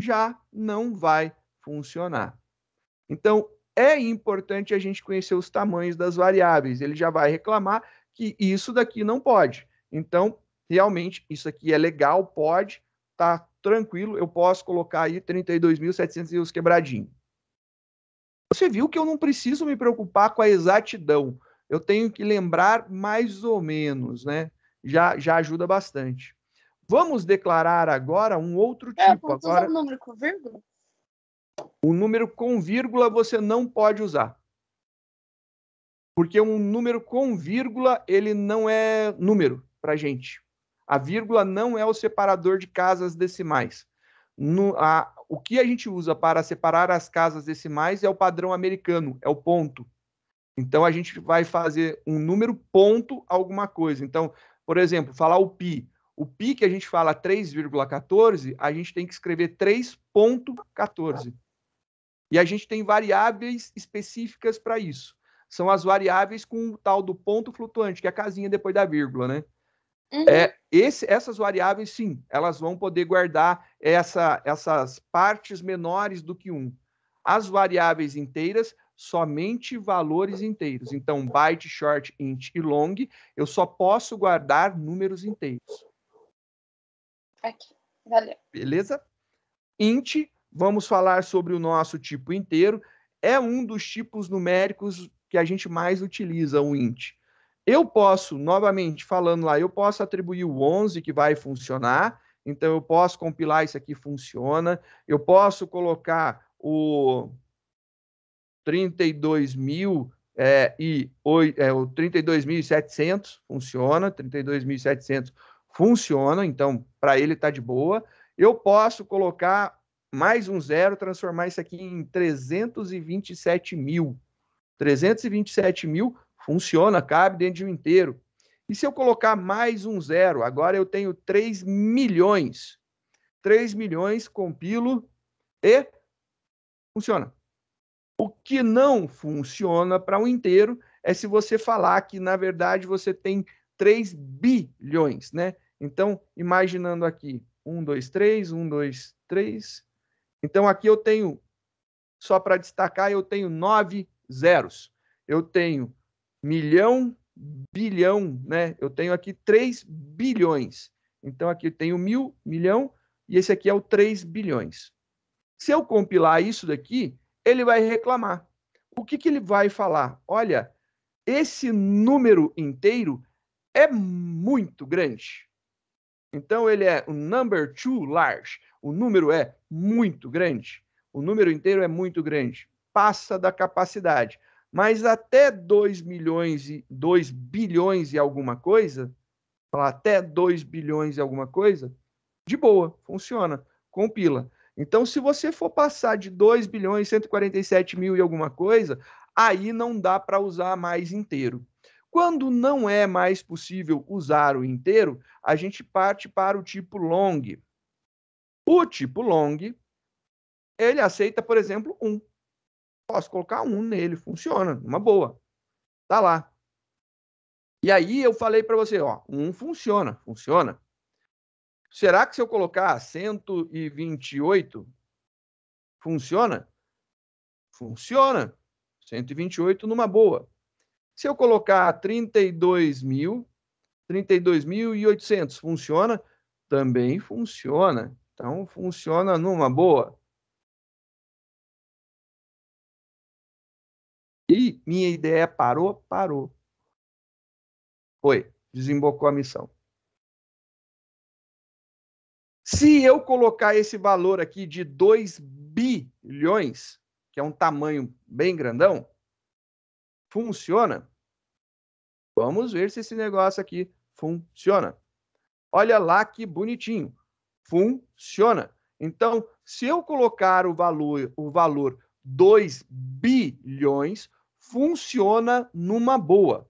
já não vai funcionar. Então, é importante a gente conhecer os tamanhos das variáveis. Ele já vai reclamar que isso daqui não pode. Então, realmente, isso aqui é legal, pode, tá tranquilo, eu posso colocar aí 32.700 e quebradinho. Você viu que eu não preciso me preocupar com a exatidão. Eu tenho que lembrar mais ou menos, né? Já, já ajuda bastante. Vamos declarar agora um outro é, tipo. Agora, o número com vírgula? O número com vírgula você não pode usar. Porque um número com vírgula, ele não é número para gente. A vírgula não é o separador de casas decimais. No, a, o que a gente usa para separar as casas decimais é o padrão americano, é o ponto. Então a gente vai fazer um número ponto alguma coisa. Então, por exemplo, falar o pi. O pi que a gente fala 3,14, a gente tem que escrever 3,14. E a gente tem variáveis específicas para isso. São as variáveis com o tal do ponto flutuante, que é a casinha depois da vírgula, né? É, uhum. É, esse, essas variáveis, sim, elas vão poder guardar essa, essas partes menores do que 1. Um. As variáveis inteiras, somente valores inteiros. Então, byte, short, int e long, eu só posso guardar números inteiros. Aqui, valeu. Beleza? Int, vamos falar sobre o nosso tipo inteiro. É um dos tipos numéricos que a gente mais utiliza, o int. Eu posso, novamente falando lá, eu posso atribuir o 11 que vai funcionar, então eu posso compilar isso aqui funciona, eu posso colocar o 32 mil é, e é, o 32.700 funciona, 32.700 funciona, então para ele está de boa. Eu posso colocar mais um zero, transformar isso aqui em 327 mil. 327 mil Funciona, cabe dentro de um inteiro. E se eu colocar mais um zero, agora eu tenho 3 milhões. 3 milhões, compilo e funciona. O que não funciona para um inteiro é se você falar que, na verdade, você tem 3 bilhões, né? Então, imaginando aqui, 1, 2, 3, 1, 2, 3. Então, aqui eu tenho, só para destacar, eu tenho 9 zeros. Eu tenho milhão, bilhão, né? Eu tenho aqui 3 bilhões. Então, aqui eu tenho mil, milhão, e esse aqui é o 3 bilhões. Se eu compilar isso daqui, ele vai reclamar. O que, que ele vai falar? Olha, esse número inteiro é muito grande. Então, ele é o number too large. O número é muito grande. O número inteiro é muito grande. Passa da capacidade. Mas até 2 milhões e 2 bilhões e alguma coisa, até 2 bilhões e alguma coisa, de boa, funciona, compila. Então, se você for passar de 2 bilhões e 147 mil e alguma coisa, aí não dá para usar mais inteiro. Quando não é mais possível usar o inteiro, a gente parte para o tipo long. O tipo long, ele aceita, por exemplo, 1. Um. Posso colocar um nele, funciona, uma boa. Tá lá. E aí eu falei para você, ó, um funciona, funciona. Será que se eu colocar 128, funciona? Funciona. 128 numa boa. Se eu colocar 32 mil, 32.800, funciona? Também funciona. Então, funciona numa boa. E minha ideia parou? Parou. Foi, desembocou a missão. Se eu colocar esse valor aqui de 2 bilhões, que é um tamanho bem grandão, funciona? Vamos ver se esse negócio aqui funciona. Olha lá que bonitinho. Funciona. Então, se eu colocar o valor, o valor 2 bilhões funciona numa boa.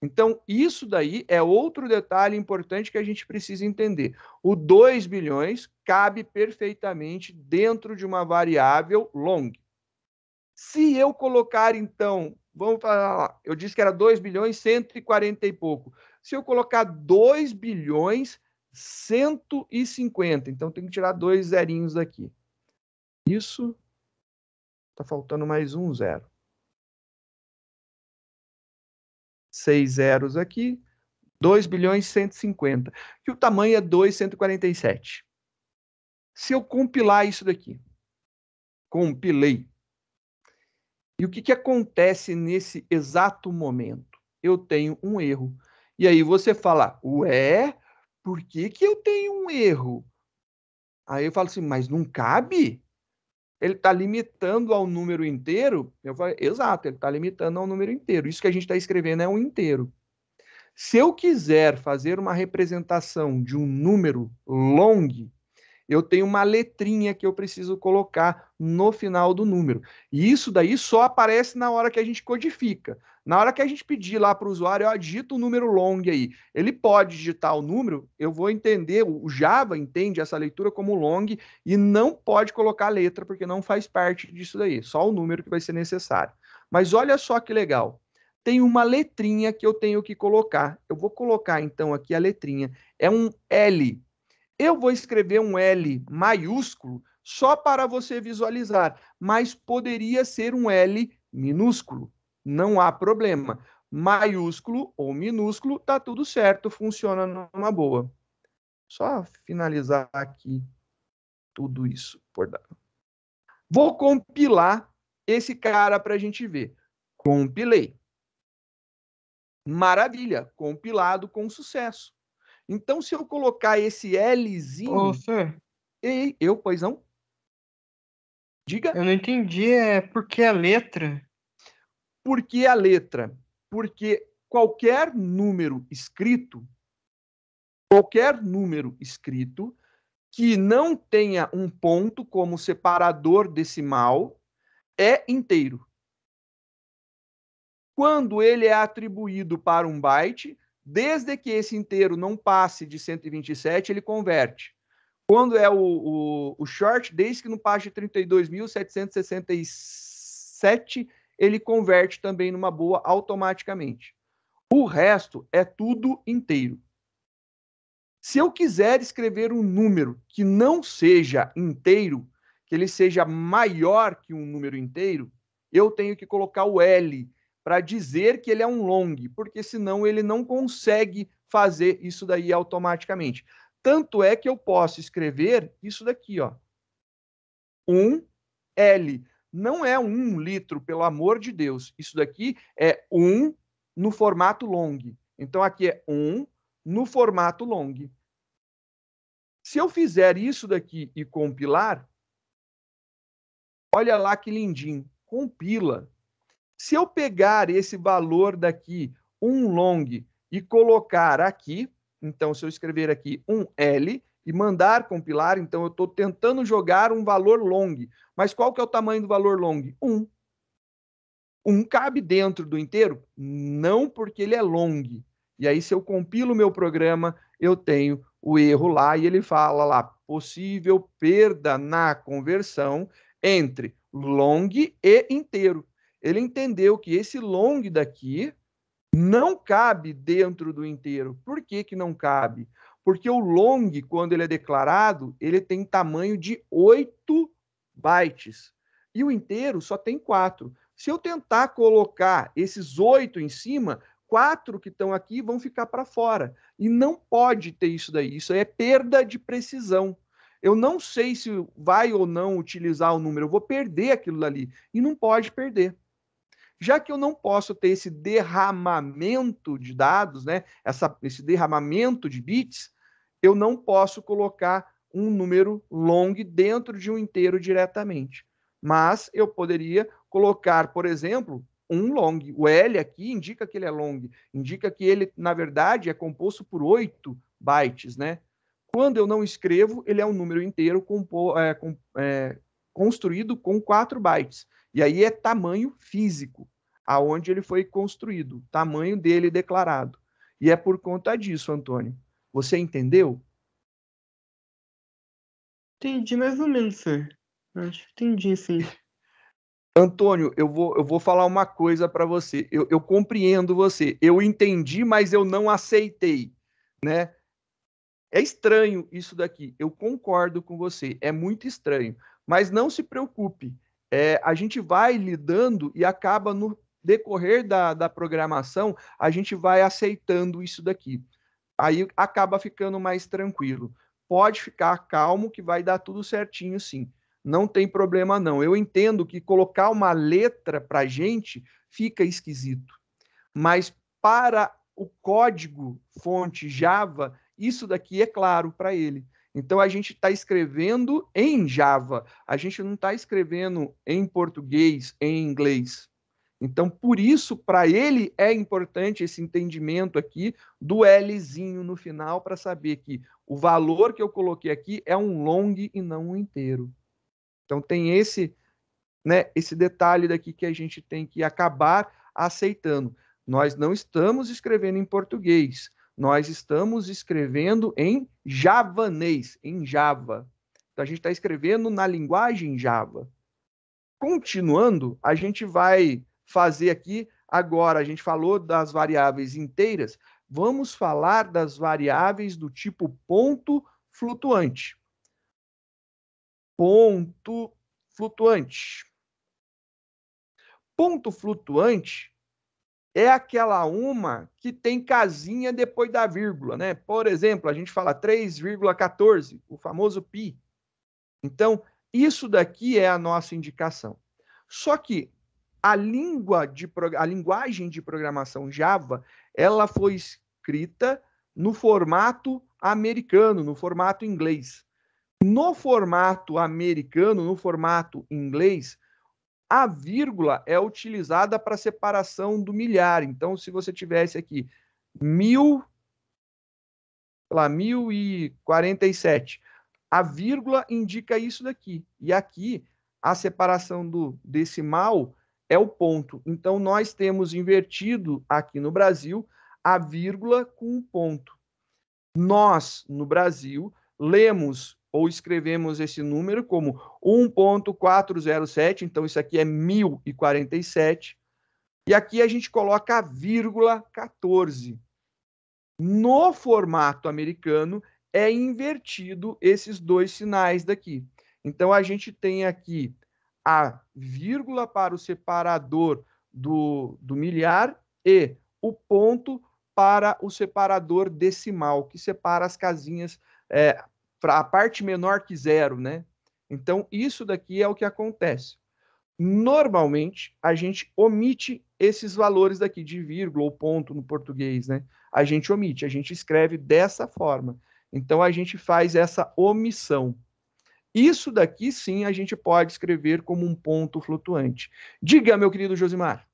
Então, isso daí é outro detalhe importante que a gente precisa entender. O 2 bilhões cabe perfeitamente dentro de uma variável long. Se eu colocar, então, vamos falar, eu disse que era 2 bilhões 140 e pouco. Se eu colocar 2 bilhões 150, então tem que tirar dois zerinhos daqui. Isso Tá faltando mais um zero. Seis zeros aqui. 2 bilhões 150. E o tamanho é 2,147. Se eu compilar isso daqui. Compilei. E o que, que acontece nesse exato momento? Eu tenho um erro. E aí você fala, ué, por que, que eu tenho um erro? Aí eu falo assim, mas não cabe? ele está limitando ao número inteiro. Eu falei, exato, ele está limitando ao número inteiro. Isso que a gente está escrevendo é um inteiro. Se eu quiser fazer uma representação de um número long, eu tenho uma letrinha que eu preciso colocar no final do número. E isso daí só aparece na hora que a gente codifica. Na hora que a gente pedir lá para o usuário, ó, digita o um número long aí. Ele pode digitar o número, eu vou entender, o Java entende essa leitura como long e não pode colocar letra, porque não faz parte disso daí, só o número que vai ser necessário. Mas olha só que legal. Tem uma letrinha que eu tenho que colocar. Eu vou colocar então aqui a letrinha. É um L, eu vou escrever um L maiúsculo só para você visualizar, mas poderia ser um L minúsculo. Não há problema. Maiúsculo ou minúsculo, tá tudo certo, funciona numa boa. Só finalizar aqui tudo isso. Vou compilar esse cara para a gente ver. Compilei. Maravilha, compilado com sucesso. Então, se eu colocar esse Lzinho. Ô, senhor. Ei, eu, pois não? Diga. Eu não entendi, é porque a letra. Por que a letra? Porque qualquer número escrito, qualquer número escrito que não tenha um ponto como separador decimal é inteiro. Quando ele é atribuído para um byte, Desde que esse inteiro não passe de 127, ele converte. Quando é o, o, o short, desde que não passe de 32.767, ele converte também numa boa automaticamente. O resto é tudo inteiro. Se eu quiser escrever um número que não seja inteiro, que ele seja maior que um número inteiro, eu tenho que colocar o L para dizer que ele é um long, porque senão ele não consegue fazer isso daí automaticamente. Tanto é que eu posso escrever isso daqui, ó. 1 um L. Não é um litro, pelo amor de Deus. Isso daqui é um no formato long. Então aqui é um no formato long. Se eu fizer isso daqui e compilar, olha lá que lindinho, compila. Se eu pegar esse valor daqui, um long, e colocar aqui, então se eu escrever aqui um L e mandar compilar, então eu estou tentando jogar um valor long. Mas qual que é o tamanho do valor long? 1. Um. 1 um cabe dentro do inteiro? Não, porque ele é long. E aí, se eu compilo o meu programa, eu tenho o erro lá e ele fala lá, possível perda na conversão entre long e inteiro ele entendeu que esse long daqui não cabe dentro do inteiro. Por que, que não cabe? Porque o long, quando ele é declarado, ele tem tamanho de 8 bytes. E o inteiro só tem 4. Se eu tentar colocar esses 8 em cima, quatro que estão aqui vão ficar para fora. E não pode ter isso daí. Isso aí é perda de precisão. Eu não sei se vai ou não utilizar o número, eu vou perder aquilo dali. E não pode perder já que eu não posso ter esse derramamento de dados, né, essa, esse derramamento de bits, eu não posso colocar um número long dentro de um inteiro diretamente. Mas eu poderia colocar, por exemplo, um long. O L aqui indica que ele é long, indica que ele, na verdade, é composto por 8 bytes, né? Quando eu não escrevo, ele é um número inteiro compo é, com, é, construído com 4 bytes. E aí é tamanho físico aonde ele foi construído, o tamanho dele declarado. E é por conta disso, Antônio. Você entendeu? Entendi mais ou menos, senhor. Acho que entendi, sim. Antônio, eu vou, eu vou falar uma coisa para você. Eu, eu compreendo você. Eu entendi, mas eu não aceitei, né? É estranho isso daqui. Eu concordo com você. É muito estranho. Mas não se preocupe. É, a gente vai lidando e acaba no, decorrer da, da programação, a gente vai aceitando isso daqui. Aí acaba ficando mais tranquilo. Pode ficar calmo que vai dar tudo certinho, sim. Não tem problema, não. Eu entendo que colocar uma letra para gente fica esquisito. Mas para o código fonte Java, isso daqui é claro para ele. Então a gente está escrevendo em Java, a gente não está escrevendo em português, em inglês. Então, por isso, para ele é importante esse entendimento aqui do Lzinho no final, para saber que o valor que eu coloquei aqui é um long e não um inteiro. Então, tem esse, né, esse detalhe daqui que a gente tem que acabar aceitando. Nós não estamos escrevendo em português, nós estamos escrevendo em javanês, em Java. Então, a gente está escrevendo na linguagem Java. Continuando, a gente vai fazer aqui agora. A gente falou das variáveis inteiras, vamos falar das variáveis do tipo ponto flutuante. Ponto flutuante. Ponto flutuante é aquela uma que tem casinha depois da vírgula, né? Por exemplo, a gente fala 3,14, o famoso pi. Então, isso daqui é a nossa indicação. Só que a língua de a linguagem de programação Java, ela foi escrita no formato americano, no formato inglês. No formato americano, no formato inglês, a vírgula é utilizada para separação do milhar. Então, se você tivesse aqui mil, lá, 1047, a vírgula indica isso daqui. E aqui, a separação do decimal é o ponto. Então, nós temos invertido aqui no Brasil a vírgula com um ponto. Nós, no Brasil, lemos ou escrevemos esse número como 1.407, então isso aqui é 1047. E aqui a gente coloca a vírgula 14. No formato americano é invertido esses dois sinais daqui. Então a gente tem aqui a vírgula para o separador do, do milhar e o ponto para o separador decimal, que separa as casinhas é, para a parte menor que zero, né? Então, isso daqui é o que acontece. Normalmente, a gente omite esses valores daqui de vírgula ou ponto no português, né? A gente omite, a gente escreve dessa forma. Então, a gente faz essa omissão. Isso daqui sim a gente pode escrever como um ponto flutuante. Diga, meu querido Josimar.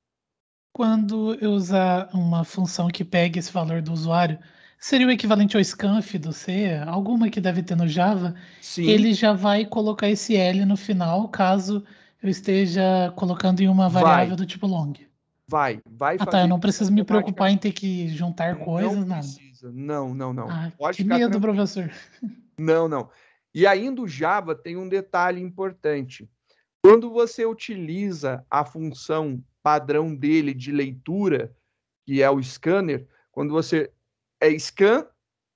Quando eu usar uma função que pegue esse valor do usuário, seria o equivalente ao scanf do C, alguma que deve ter no Java, sim. ele já vai colocar esse L no final, caso eu esteja colocando em uma variável vai. do tipo long. Vai, vai ah, tá, eu não preciso me preocupar em ter que juntar coisas, não nada. Precisa. Não, não, não. Ah, pode que medo, tranquilo. professor. Não, não. E ainda o Java tem um detalhe importante. Quando você utiliza a função padrão dele de leitura, que é o scanner, quando você é scan,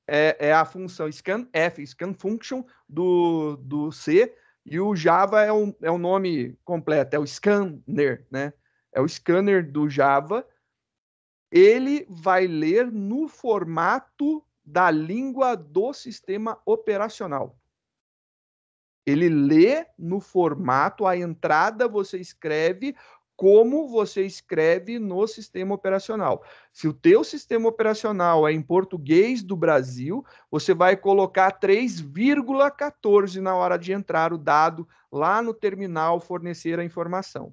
é, é a função scanf, scanfunction do, do C, e o Java é o, é o nome completo, é o scanner, né? É o scanner do Java. Ele vai ler no formato da língua do sistema operacional. Ele lê no formato, a entrada você escreve como você escreve no sistema operacional. Se o teu sistema operacional é em português do Brasil, você vai colocar 3,14 na hora de entrar o dado lá no terminal fornecer a informação.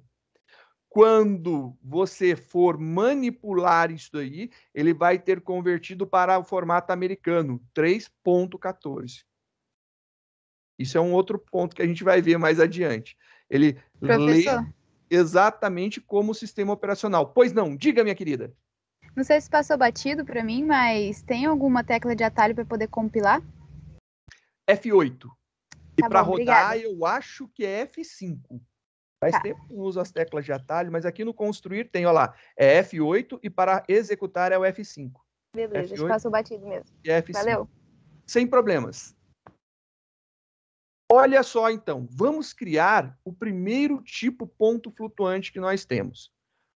Quando você for manipular isso aí, ele vai ter convertido para o formato americano, 3,14. Isso é um outro ponto que a gente vai ver mais adiante. Ele Professor. lê exatamente como o sistema operacional. Pois não, diga, minha querida. Não sei se passou batido para mim, mas tem alguma tecla de atalho para poder compilar? F8. Tá e para rodar, obrigada. eu acho que é F5. Faz tá. tempo que não uso as teclas de atalho, mas aqui no construir tem, olha lá, é F8 e para executar é o F5. Beleza, F8 passou batido mesmo. E F5. Valeu. Sem problemas. Olha só então, vamos criar o primeiro tipo ponto flutuante que nós temos.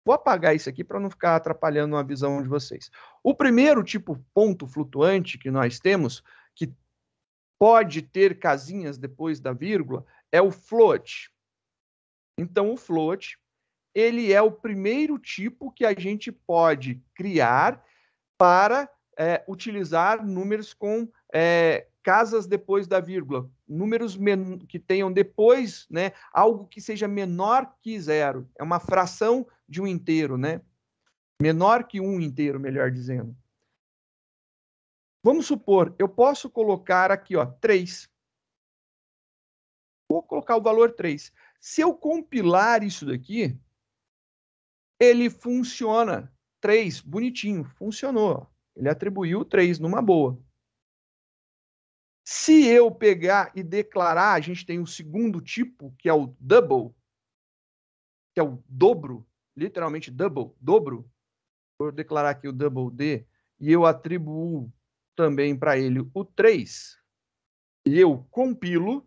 Vou apagar isso aqui para não ficar atrapalhando a visão de vocês. O primeiro tipo ponto flutuante que nós temos, que pode ter casinhas depois da vírgula, é o float. Então, o float, ele é o primeiro tipo que a gente pode criar para é, utilizar números com é, casas depois da vírgula, números que tenham depois, né, algo que seja menor que zero, é uma fração de um inteiro, né? Menor que um inteiro, melhor dizendo. Vamos supor, eu posso colocar aqui, ó, 3. Vou colocar o valor 3. Se eu compilar isso daqui, ele funciona. 3, bonitinho, funcionou. Ele atribuiu 3 numa boa. Se eu pegar e declarar, a gente tem um segundo tipo, que é o double, que é o dobro, literalmente double, dobro. Vou declarar aqui o double D e eu atribuo também para ele o 3. E eu compilo,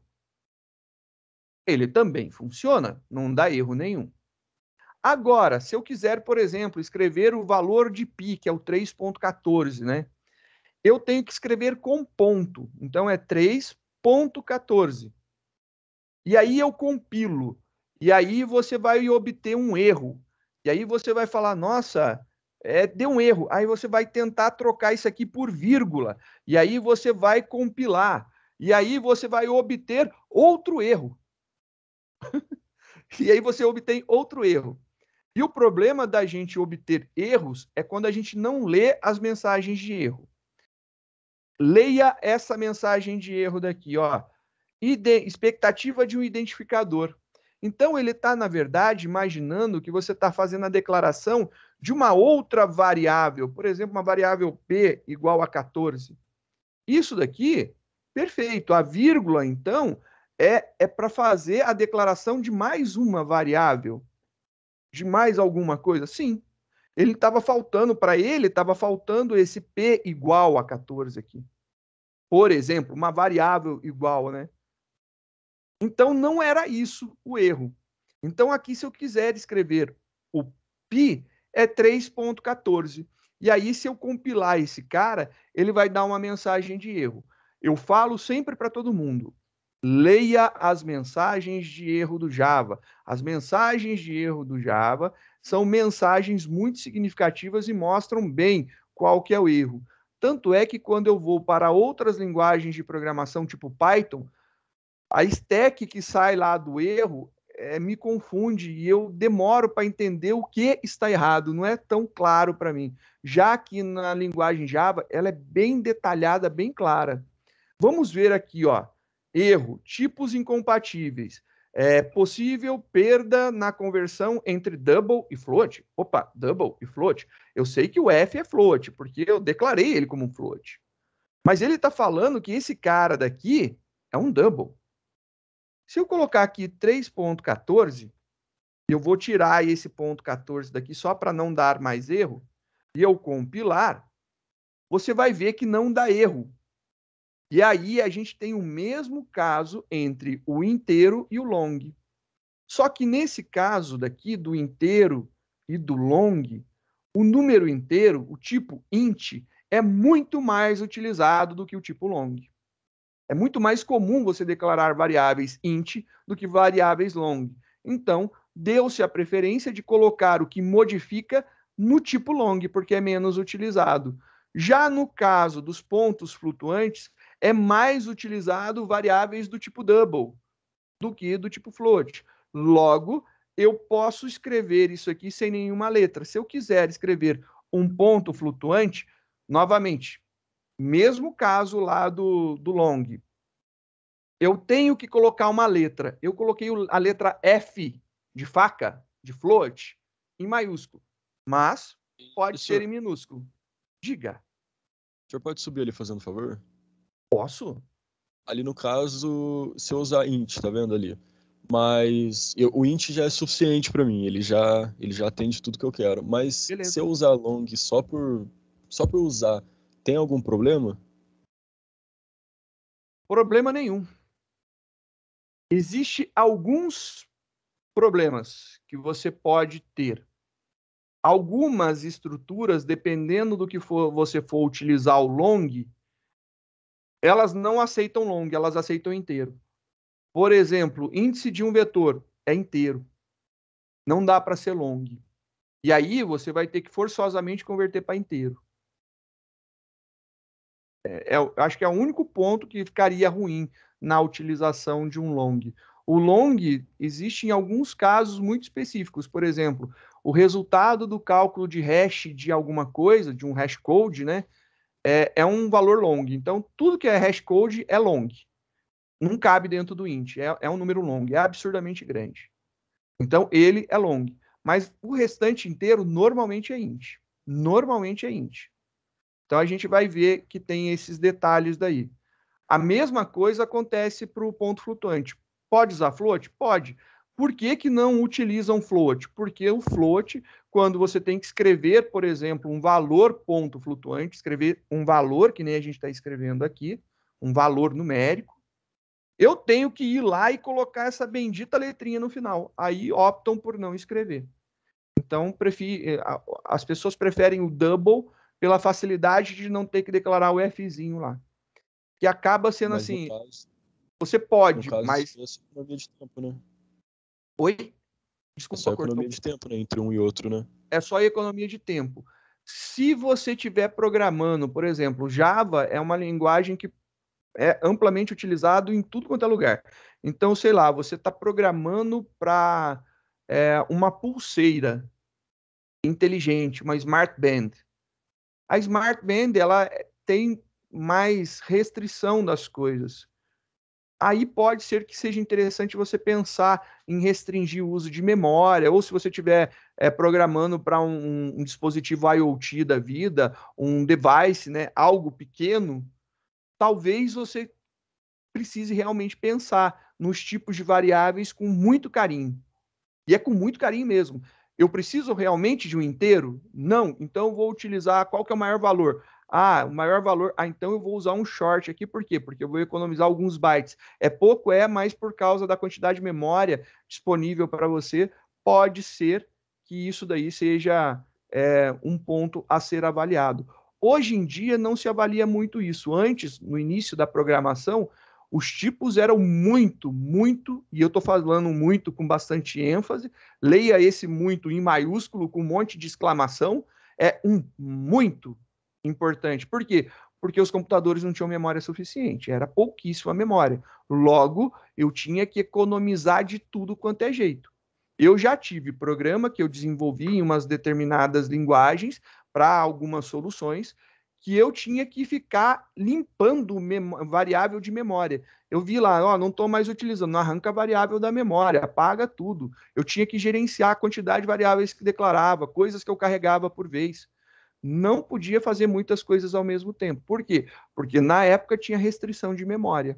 ele também funciona, não dá erro nenhum. Agora, se eu quiser, por exemplo, escrever o valor de π, que é o 3.14, né? eu tenho que escrever com ponto. Então é 3.14. E aí eu compilo. E aí você vai obter um erro. E aí você vai falar, nossa, é, deu um erro. Aí você vai tentar trocar isso aqui por vírgula. E aí você vai compilar. E aí você vai obter outro erro. e aí você obtém outro erro. E o problema da gente obter erros é quando a gente não lê as mensagens de erro leia essa mensagem de erro daqui, ó. Ide expectativa de um identificador. Então, ele está, na verdade, imaginando que você está fazendo a declaração de uma outra variável, por exemplo, uma variável P igual a 14. Isso daqui, perfeito. A vírgula, então, é, é para fazer a declaração de mais uma variável, de mais alguma coisa. Sim, ele estava faltando, para ele, estava faltando esse P igual a 14 aqui. Por exemplo, uma variável igual, né? Então, não era isso o erro. Então, aqui, se eu quiser escrever o pi, é 3.14. E aí, se eu compilar esse cara, ele vai dar uma mensagem de erro. Eu falo sempre para todo mundo: Leia as mensagens de erro do Java. As mensagens de erro do Java são mensagens muito significativas e mostram bem qual que é o erro. Tanto é que quando eu vou para outras linguagens de programação tipo Python, a stack que sai lá do erro é, me confunde e eu demoro para entender o que está errado, não é tão claro para mim. Já que na linguagem Java, ela é bem detalhada, bem clara. Vamos ver aqui, ó erro, tipos incompatíveis, é, possível perda na conversão entre double e float. Opa, double e float. Eu sei que o F é float, porque eu declarei ele como um float. Mas ele está falando que esse cara daqui é um double. Se eu colocar aqui 3.14, eu vou tirar esse ponto 14 daqui só para não dar mais erro, e eu compilar, você vai ver que não dá erro, e aí a gente tem o mesmo caso entre o inteiro e o long. Só que nesse caso daqui do inteiro e do long, o número inteiro, o tipo int, é muito mais utilizado do que o tipo long. É muito mais comum você declarar variáveis int do que variáveis long. Então, deu-se a preferência de colocar o que modifica no tipo long, porque é menos utilizado. Já no caso dos pontos flutuantes, é mais utilizado variáveis do tipo double do que do tipo float. Logo, eu posso escrever isso aqui sem nenhuma letra. Se eu quiser escrever um ponto flutuante, novamente, mesmo caso lá do, do long, eu tenho que colocar uma letra. Eu coloquei a letra F de faca, de float, em maiúsculo, mas pode ser em minúsculo. Diga. O senhor pode subir ali fazendo favor? Posso? Ali no caso, se eu usar int, tá vendo ali? Mas eu, o int já é suficiente para mim, ele já, ele já atende tudo que eu quero. Mas Beleza. se eu usar long só por, só por usar, tem algum problema? Problema nenhum. Existem alguns problemas que você pode ter. Algumas estruturas, dependendo do que for, você for utilizar o long, elas não aceitam long, elas aceitam inteiro. Por exemplo, índice de um vetor é inteiro. Não dá para ser long. E aí você vai ter que forçosamente converter para inteiro. É, é, acho que é o único ponto que ficaria ruim na utilização de um long. O long existe em alguns casos muito específicos. Por exemplo, o resultado do cálculo de hash de alguma coisa, de um hash code, né? é, é um valor long. Então, tudo que é hash code é long. Não cabe dentro do int. É, é um número long. É absurdamente grande. Então, ele é long. Mas o restante inteiro normalmente é int. Normalmente é int. Então, a gente vai ver que tem esses detalhes daí. A mesma coisa acontece para o ponto flutuante. Pode usar float? Pode. Por que, que não utilizam float? Porque o float, quando você tem que escrever, por exemplo, um valor ponto flutuante, escrever um valor, que nem a gente está escrevendo aqui, um valor numérico, eu tenho que ir lá e colocar essa bendita letrinha no final. Aí optam por não escrever. Então, prefiro, eh, as pessoas preferem o double pela facilidade de não ter que declarar o Fzinho lá. Que acaba sendo mas assim. Caso, você pode, mas. Tempo, né? Oi? Desculpa, é só economia de tempo né, entre um e outro, né? É só economia de tempo. Se você estiver programando, por exemplo, Java é uma linguagem que é amplamente utilizado em tudo quanto é lugar. Então, sei lá, você está programando para é, uma pulseira inteligente, uma smart band. A smart band ela é, tem mais restrição das coisas aí pode ser que seja interessante você pensar em restringir o uso de memória, ou se você estiver é, eh, programando para um, um, dispositivo IoT da vida, um device, né, algo pequeno, talvez você precise realmente pensar nos tipos de variáveis com muito carinho. E é com muito carinho mesmo. Eu preciso realmente de um inteiro? Não. Então vou utilizar qual que é o maior valor? Ah, o maior valor. Ah, então eu vou usar um short aqui, por quê? Porque eu vou economizar alguns bytes. É pouco, é, mas por causa da quantidade de memória disponível para você, pode ser que isso daí seja é, um ponto a ser avaliado. Hoje em dia não se avalia muito isso. Antes, no início da programação, os tipos eram muito, muito, e eu estou falando muito com bastante ênfase. Leia esse muito em maiúsculo, com um monte de exclamação. É um muito, importante. Por quê? Porque os computadores não tinham memória suficiente, era pouquíssima memória. Logo, eu tinha que economizar de tudo quanto é jeito. Eu já tive programa que eu desenvolvi em umas determinadas linguagens para algumas soluções que eu tinha que ficar limpando variável de memória. Eu vi lá, ó, não estou mais utilizando, arranca a variável da memória, apaga tudo. Eu tinha que gerenciar a quantidade de variáveis que declarava, coisas que eu carregava por vez não podia fazer muitas coisas ao mesmo tempo. Por quê? Porque na época tinha restrição de memória.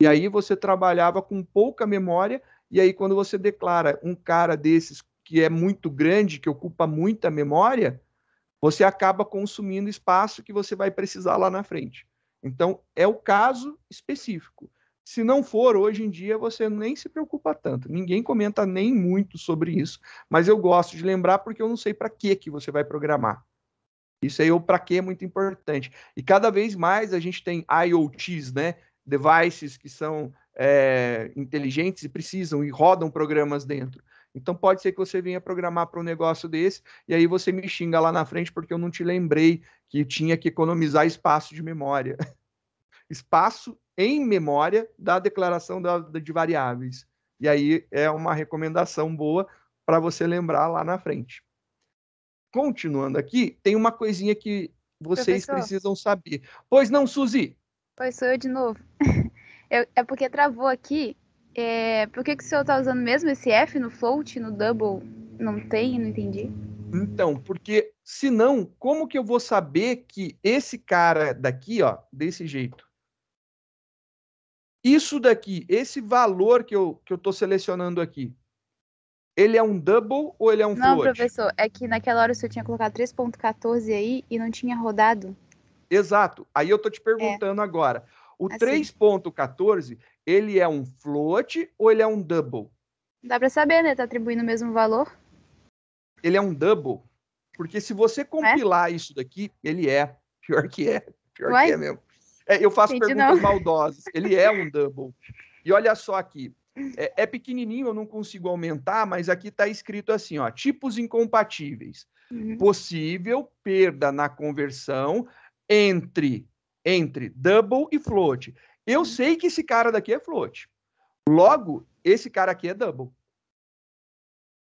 E aí você trabalhava com pouca memória, e aí quando você declara um cara desses que é muito grande, que ocupa muita memória, você acaba consumindo espaço que você vai precisar lá na frente. Então, é o caso específico. Se não for, hoje em dia você nem se preocupa tanto. Ninguém comenta nem muito sobre isso, mas eu gosto de lembrar porque eu não sei para que que você vai programar. Isso aí, o para quê é muito importante. E cada vez mais a gente tem IoTs, né? Devices que são é, inteligentes e precisam e rodam programas dentro. Então pode ser que você venha programar para um negócio desse e aí você me xinga lá na frente porque eu não te lembrei que tinha que economizar espaço de memória. espaço em memória da declaração da, de variáveis. E aí é uma recomendação boa para você lembrar lá na frente continuando aqui, tem uma coisinha que vocês Professor? precisam saber. Pois não, Suzy? Pois sou eu de novo. eu, é porque travou aqui. É, por que, que o senhor está usando mesmo esse F no float, no double? Não tem, não entendi. Então, porque senão, como que eu vou saber que esse cara daqui, ó, desse jeito, isso daqui, esse valor que eu estou que eu selecionando aqui, ele é um double ou ele é um float? Não, professor, é que naquela hora o senhor tinha colocado 3.14 aí e não tinha rodado. Exato. Aí eu tô te perguntando é. agora. O assim. 3.14, ele é um float ou ele é um double? Dá para saber, né? Tá atribuindo o mesmo valor. Ele é um double. Porque se você é? compilar é? isso daqui, ele é. Pior que é. Pior que é mesmo. É, eu faço Entendi perguntas não. maldosas. Ele é um double. E olha só aqui. É, é pequenininho, eu não consigo aumentar, mas aqui está escrito assim, ó, tipos incompatíveis. Uhum. Possível perda na conversão entre entre double e float. Eu uhum. sei que esse cara daqui é float. Logo, esse cara aqui é double.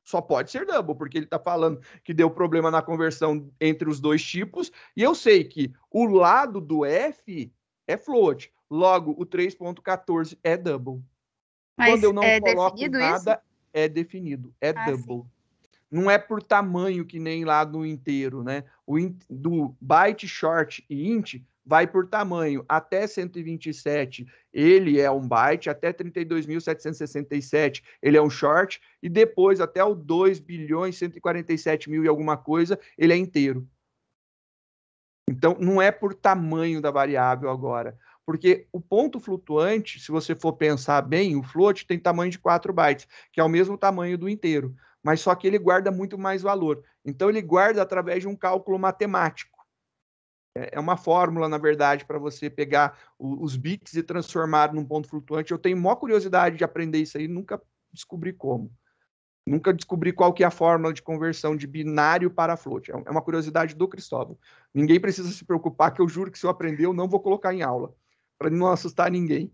Só pode ser double, porque ele está falando que deu problema na conversão entre os dois tipos, e eu sei que o lado do F é float. Logo, o 3.14 é double. Mas Quando eu não é coloco nada, isso? é definido, é ah, double. Sim. Não é por tamanho que nem lá no inteiro, né? O in, do byte short e int vai por tamanho. Até 127 ele é um byte, até 32.767 ele é um short, e depois até o 2 bilhões 147 mil e alguma coisa ele é inteiro. Então não é por tamanho da variável agora. Porque o ponto flutuante, se você for pensar bem, o float tem tamanho de 4 bytes, que é o mesmo tamanho do inteiro, mas só que ele guarda muito mais valor. Então ele guarda através de um cálculo matemático. É, é uma fórmula, na verdade, para você pegar os bits e transformar num ponto flutuante. Eu tenho maior curiosidade de aprender isso aí, nunca descobri como. Nunca descobri qual que é a fórmula de conversão de binário para float. É, é uma curiosidade do Cristóvão. Ninguém precisa se preocupar, que eu juro que se eu aprender, eu não vou colocar em aula para não assustar ninguém.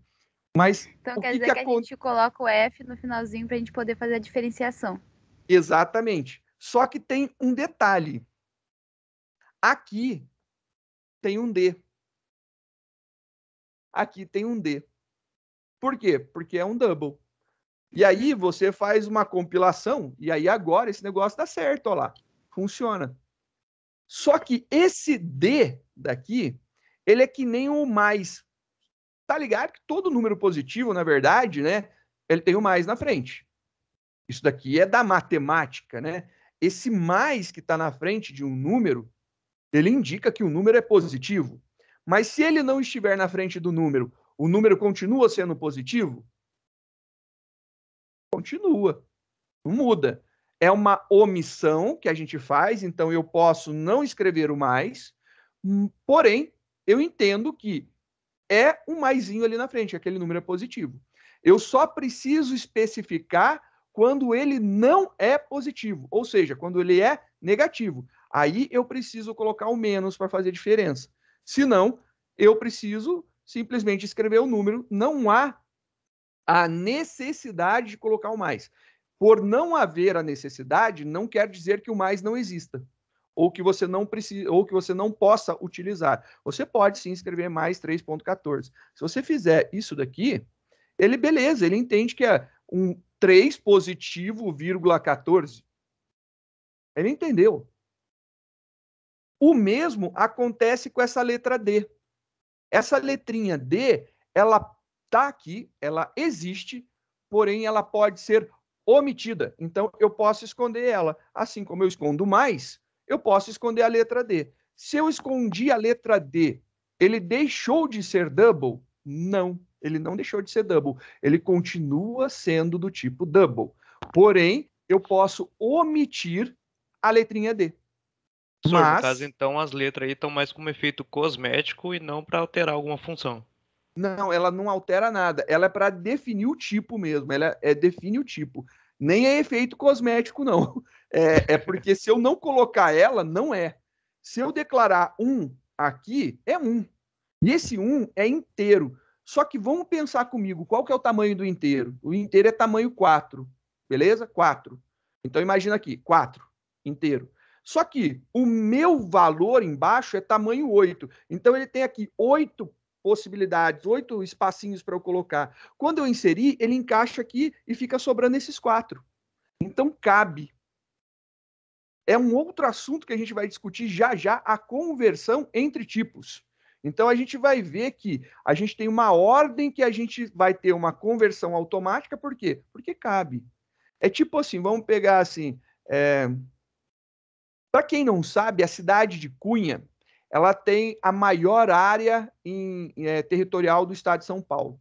Mas então quer que dizer que, a gente coloca o F no finalzinho para a gente poder fazer a diferenciação. Exatamente. Só que tem um detalhe. Aqui tem um D. Aqui tem um D. Por quê? Porque é um double. E aí você faz uma compilação e aí agora esse negócio dá certo, ó lá. Funciona. Só que esse D daqui, ele é que nem o mais, tá ligado que todo número positivo, na verdade, né, ele tem o um mais na frente. Isso daqui é da matemática, né? Esse mais que está na frente de um número, ele indica que o número é positivo. Mas se ele não estiver na frente do número, o número continua sendo positivo? Continua. Não muda. É uma omissão que a gente faz, então eu posso não escrever o mais, hum, porém, eu entendo que é um maisinho ali na frente, aquele número é positivo. Eu só preciso especificar quando ele não é positivo, ou seja, quando ele é negativo. Aí eu preciso colocar o menos para fazer diferença. Se não, eu preciso simplesmente escrever o número, não há a necessidade de colocar o mais. Por não haver a necessidade, não quer dizer que o mais não exista ou que você não precisa ou que você não possa utilizar. Você pode sim escrever mais 3.14. Se você fizer isso daqui, ele beleza, ele entende que é um 3 positivo, vírgula 14. Ele entendeu. O mesmo acontece com essa letra D. Essa letrinha D, ela está aqui, ela existe, porém ela pode ser omitida. Então eu posso esconder ela, assim como eu escondo mais, eu posso esconder a letra D. Se eu escondi a letra D, ele deixou de ser double? Não, ele não deixou de ser double. Ele continua sendo do tipo double. Porém, eu posso omitir a letrinha D. Mas... No caso, então, as letras aí estão mais como efeito cosmético e não para alterar alguma função. Não, ela não altera nada. Ela é para definir o tipo mesmo. Ela é, é, define o tipo nem é efeito cosmético, não. É, é porque se eu não colocar ela, não é. Se eu declarar um aqui, é um. E esse um é inteiro. Só que vamos pensar comigo, qual que é o tamanho do inteiro? O inteiro é tamanho 4, beleza? 4. Então imagina aqui, 4 inteiro. Só que o meu valor embaixo é tamanho 8. Então ele tem aqui 8 possibilidades, oito espacinhos para eu colocar. Quando eu inserir, ele encaixa aqui e fica sobrando esses quatro. Então cabe. É um outro assunto que a gente vai discutir já já a conversão entre tipos. Então a gente vai ver que a gente tem uma ordem que a gente vai ter uma conversão automática, por quê? Porque cabe. É tipo assim, vamos pegar assim. É... Eh, para quem não sabe, a cidade de Cunha ela tem a maior área em, é, territorial do estado de São Paulo.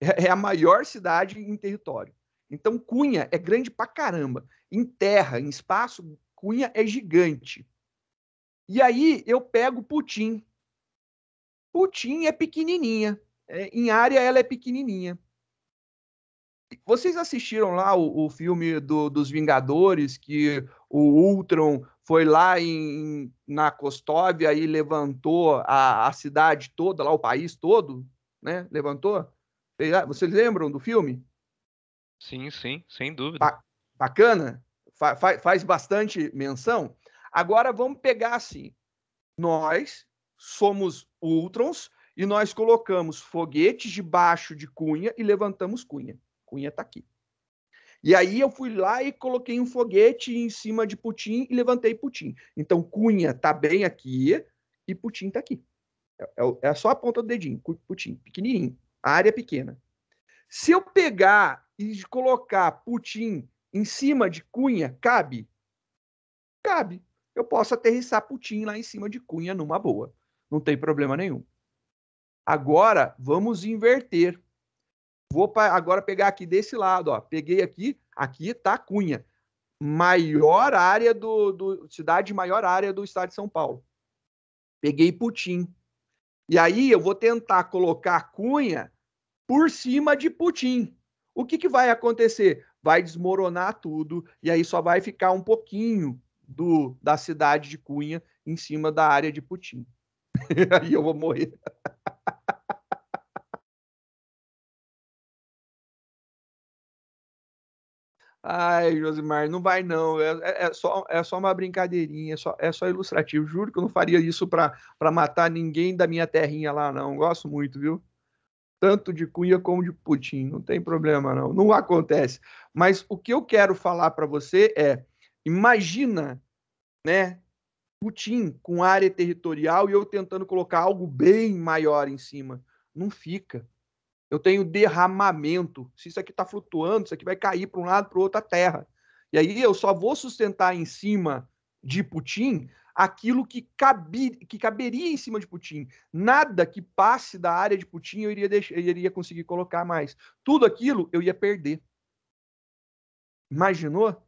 É, é a maior cidade em território. Então, Cunha é grande pra caramba. Em terra, em espaço, Cunha é gigante. E aí eu pego Putin. Putin é pequenininha. É, em área, ela é pequenininha. Vocês assistiram lá o, o filme do, dos Vingadores, que o Ultron foi lá em, na Costóvia e levantou a, a cidade toda, lá o país todo, né? Levantou. Ah, vocês lembram do filme? Sim, sim, sem dúvida. Ba bacana, fa fa faz bastante menção. Agora vamos pegar assim: nós somos Ultrons e nós colocamos foguetes debaixo de cunha e levantamos cunha. Cunha está aqui. E aí eu fui lá e coloquei um foguete em cima de Putin e levantei Putin. Então Cunha tá bem aqui e Putin tá aqui. É, é, é só a ponta do dedinho, Putin, pequenininho, área é pequena. Se eu pegar e colocar Putin em cima de Cunha, cabe? Cabe. Eu posso aterrissar Putin lá em cima de Cunha numa boa. Não tem problema nenhum. Agora, vamos inverter. Vou pra, agora pegar aqui desse lado, ó. Peguei aqui, aqui tá Cunha. Maior área do, do cidade maior área do estado de São Paulo. Peguei Putin. E aí eu vou tentar colocar Cunha por cima de Putin. O que, que vai acontecer? Vai desmoronar tudo e aí só vai ficar um pouquinho do da cidade de Cunha em cima da área de Putin. aí eu vou morrer. Ai, Josimar, não vai não. É, é, é só, é só uma brincadeirinha, é só, é só ilustrativo. Juro que eu não faria isso para matar ninguém da minha terrinha lá, não. Gosto muito, viu? Tanto de Cunha como de Putin. Não tem problema, não. Não acontece. Mas o que eu quero falar para você é: imagina, né? Putin com área territorial e eu tentando colocar algo bem maior em cima. Não fica. Eu tenho derramamento. Se isso aqui está flutuando, isso aqui vai cair para um lado, para o outro, a terra. E aí eu só vou sustentar em cima de Putin aquilo que, cabe, que caberia em cima de Putin. Nada que passe da área de Putin eu iria, deixar, eu iria conseguir colocar mais. Tudo aquilo eu ia perder. Imaginou?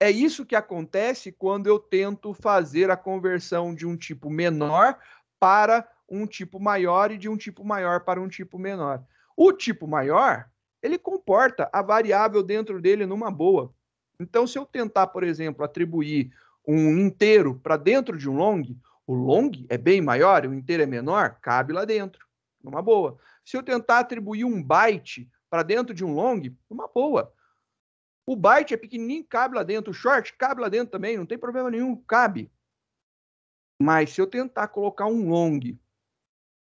É isso que acontece quando eu tento fazer a conversão de um tipo menor para um tipo maior e de um tipo maior para um tipo menor. O tipo maior, ele comporta a variável dentro dele numa boa. Então, se eu tentar, por exemplo, atribuir um inteiro para dentro de um long, o long é bem maior, o inteiro é menor, cabe lá dentro, numa boa. Se eu tentar atribuir um byte para dentro de um long, numa boa. O byte é pequenininho, cabe lá dentro. O short cabe lá dentro também, não tem problema nenhum, cabe. Mas se eu tentar colocar um long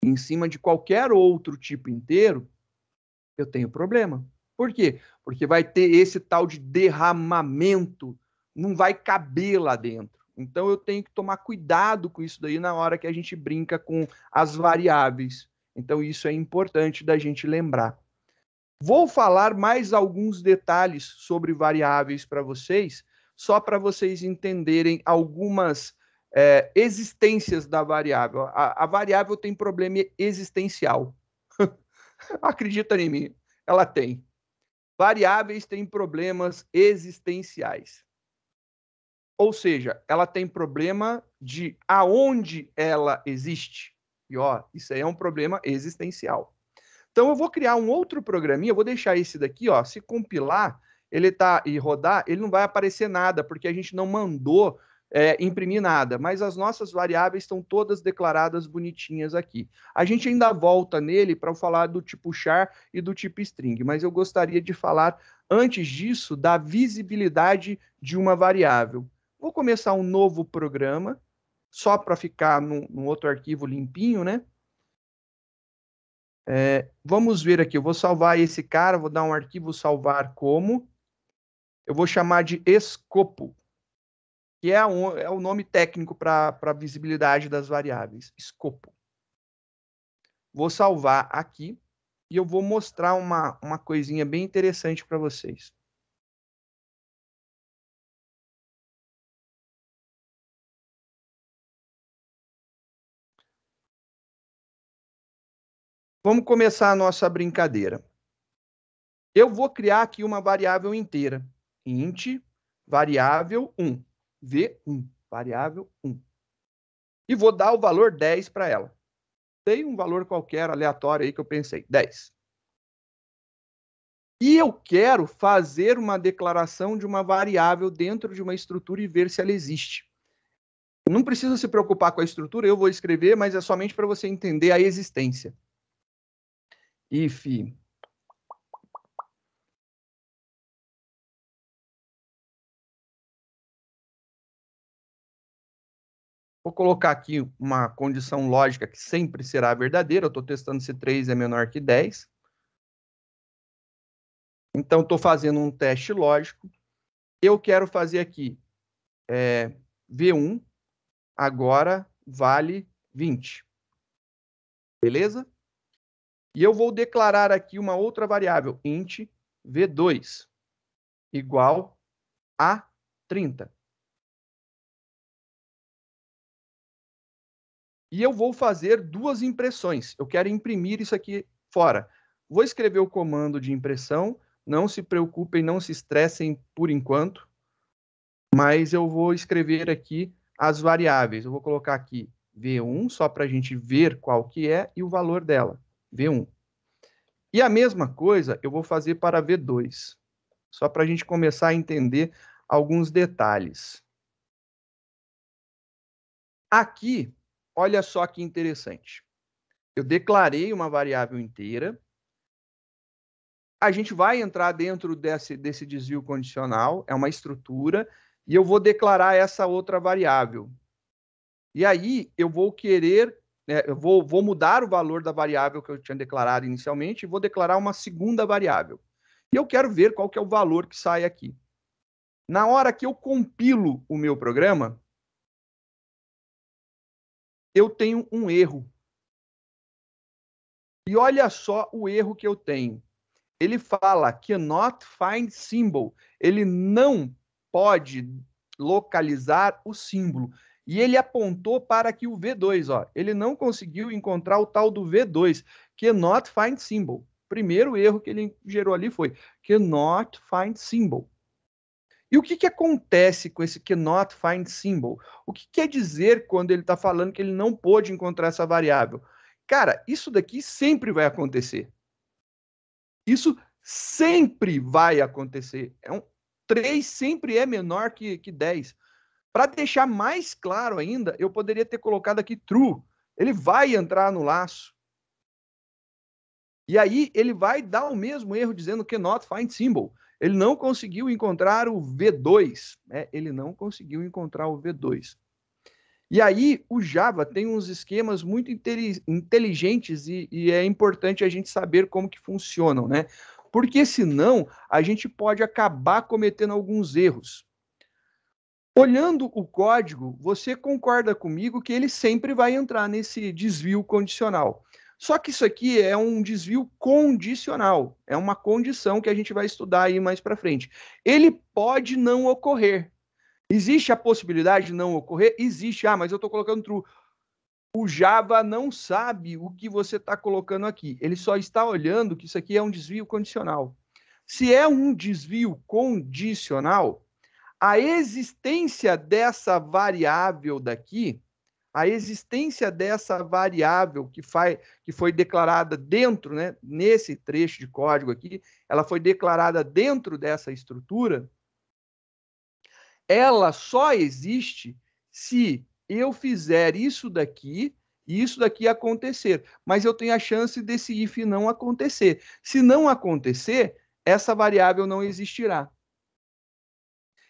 em cima de qualquer outro tipo inteiro, eu tenho problema. Por quê? Porque vai ter esse tal de derramamento, não vai caber lá dentro. Então eu tenho que tomar cuidado com isso daí na hora que a gente brinca com as variáveis. Então isso é importante da gente lembrar. Vou falar mais alguns detalhes sobre variáveis para vocês, só para vocês entenderem algumas é, existências da variável. A, a, variável tem problema existencial. Acredita em mim, ela tem. Variáveis têm problemas existenciais. Ou seja, ela tem problema de aonde ela existe. E ó, isso aí é um problema existencial. Então eu vou criar um outro programinha, eu vou deixar esse daqui, ó, se compilar, ele tá e rodar, ele não vai aparecer nada, porque a gente não mandou é, imprimir nada, mas as nossas variáveis estão todas declaradas bonitinhas aqui. A gente ainda volta nele para falar do tipo char e do tipo string, mas eu gostaria de falar antes disso da visibilidade de uma variável. Vou começar um novo programa, só para ficar num, num, outro arquivo limpinho, né? É, vamos ver aqui, eu vou salvar esse cara, vou dar um arquivo salvar como. Eu vou chamar de escopo que é, um, é o nome técnico para a visibilidade das variáveis, escopo. Vou salvar aqui e eu vou mostrar uma, uma coisinha bem interessante para vocês. Vamos começar a nossa brincadeira. Eu vou criar aqui uma variável inteira, int variável 1. V1, variável 1. E vou dar o valor 10 para ela. Tem um valor qualquer aleatório aí que eu pensei, 10. E eu quero fazer uma declaração de uma variável dentro de uma estrutura e ver se ela existe. Não precisa se preocupar com a estrutura, eu vou escrever, mas é somente para você entender a existência. If Vou colocar aqui uma condição lógica que sempre será verdadeira. Eu estou testando se 3 é menor que 10. Então, estou fazendo um teste lógico. Eu quero fazer aqui é, V1 agora vale 20. Beleza? E eu vou declarar aqui uma outra variável, int v2 igual a 30. e eu vou fazer duas impressões. Eu quero imprimir isso aqui fora. Vou escrever o comando de impressão. Não se preocupem, não se estressem por enquanto, mas eu vou escrever aqui as variáveis. Eu vou colocar aqui V1 só para a gente ver qual que é e o valor dela, V1. E a mesma coisa eu vou fazer para V2, só para a gente começar a entender alguns detalhes. Aqui Olha só que interessante. Eu declarei uma variável inteira. A gente vai entrar dentro desse, desse desvio condicional, é uma estrutura, e eu vou declarar essa outra variável. E aí eu vou querer, né, eu vou, vou mudar o valor da variável que eu tinha declarado inicialmente e vou declarar uma segunda variável. E eu quero ver qual que é o valor que sai aqui. Na hora que eu compilo o meu programa, eu tenho um erro. E olha só o erro que eu tenho. Ele fala cannot find symbol. Ele não pode localizar o símbolo. E ele apontou para que o V2, ó, ele não conseguiu encontrar o tal do V2, cannot find symbol. Primeiro erro que ele gerou ali foi cannot find symbol. E o que, que acontece com esse cannot find symbol? O que quer dizer quando ele está falando que ele não pôde encontrar essa variável? Cara, isso daqui sempre vai acontecer. Isso sempre vai acontecer. É um, 3 sempre é menor que, que 10. Para deixar mais claro ainda, eu poderia ter colocado aqui true. Ele vai entrar no laço. E aí ele vai dar o mesmo erro dizendo que not find symbol. Ele não conseguiu encontrar o V2, né? ele não conseguiu encontrar o V2. E aí, o Java tem uns esquemas muito inteligentes e, e é importante a gente saber como que funcionam, né? Porque senão a gente pode acabar cometendo alguns erros. Olhando o código, você concorda comigo que ele sempre vai entrar nesse desvio condicional. Só que isso aqui é um desvio condicional, é uma condição que a gente vai estudar aí mais para frente. Ele pode não ocorrer. Existe a possibilidade de não ocorrer? Existe. Ah, mas eu estou colocando true. O Java não sabe o que você está colocando aqui. Ele só está olhando que isso aqui é um desvio condicional. Se é um desvio condicional, a existência dessa variável daqui a existência dessa variável que, faz, que foi declarada dentro, né, nesse trecho de código aqui, ela foi declarada dentro dessa estrutura, ela só existe se eu fizer isso daqui e isso daqui acontecer. Mas eu tenho a chance desse if não acontecer. Se não acontecer, essa variável não existirá.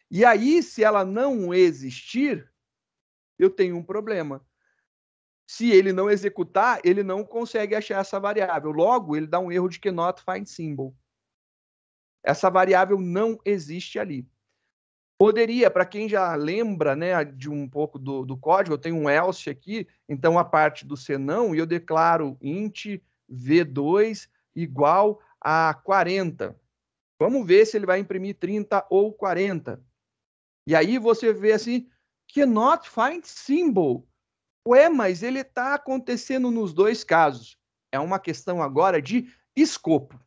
E aí, se ela não existir, eu tenho um problema. Se ele não executar, ele não consegue achar essa variável. Logo, ele dá um erro de cannot find symbol. Essa variável não existe ali. Poderia, para quem já lembra né, de um pouco do, do, código, eu tenho um else aqui, então a parte do senão, e eu declaro int v2 igual a 40. Vamos ver se ele vai imprimir 30 ou 40. E aí você vê assim, cannot find symbol. Ué, mas ele está acontecendo nos dois casos. É uma questão agora de escopo.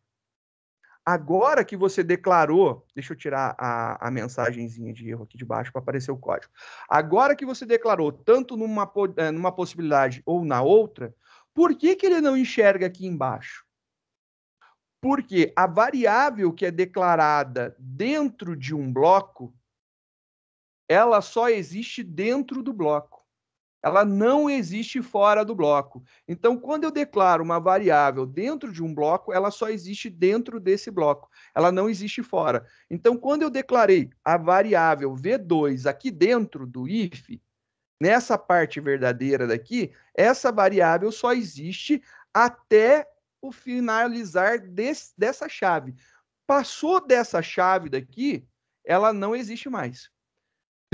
Agora que você declarou, deixa eu tirar a, a mensagenzinha de erro aqui de baixo para aparecer o código. Agora que você declarou tanto numa, eh, numa possibilidade ou na outra, por que, que ele não enxerga aqui embaixo? Porque a variável que é declarada dentro de um bloco ela só existe dentro do bloco. Ela não existe fora do bloco. Então, quando eu declaro uma variável dentro de um bloco, ela só existe dentro desse bloco. Ela não existe fora. Então, quando eu declarei a variável V2 aqui dentro do if, nessa parte verdadeira daqui, essa variável só existe até o finalizar desse, dessa chave. Passou dessa chave daqui, ela não existe mais.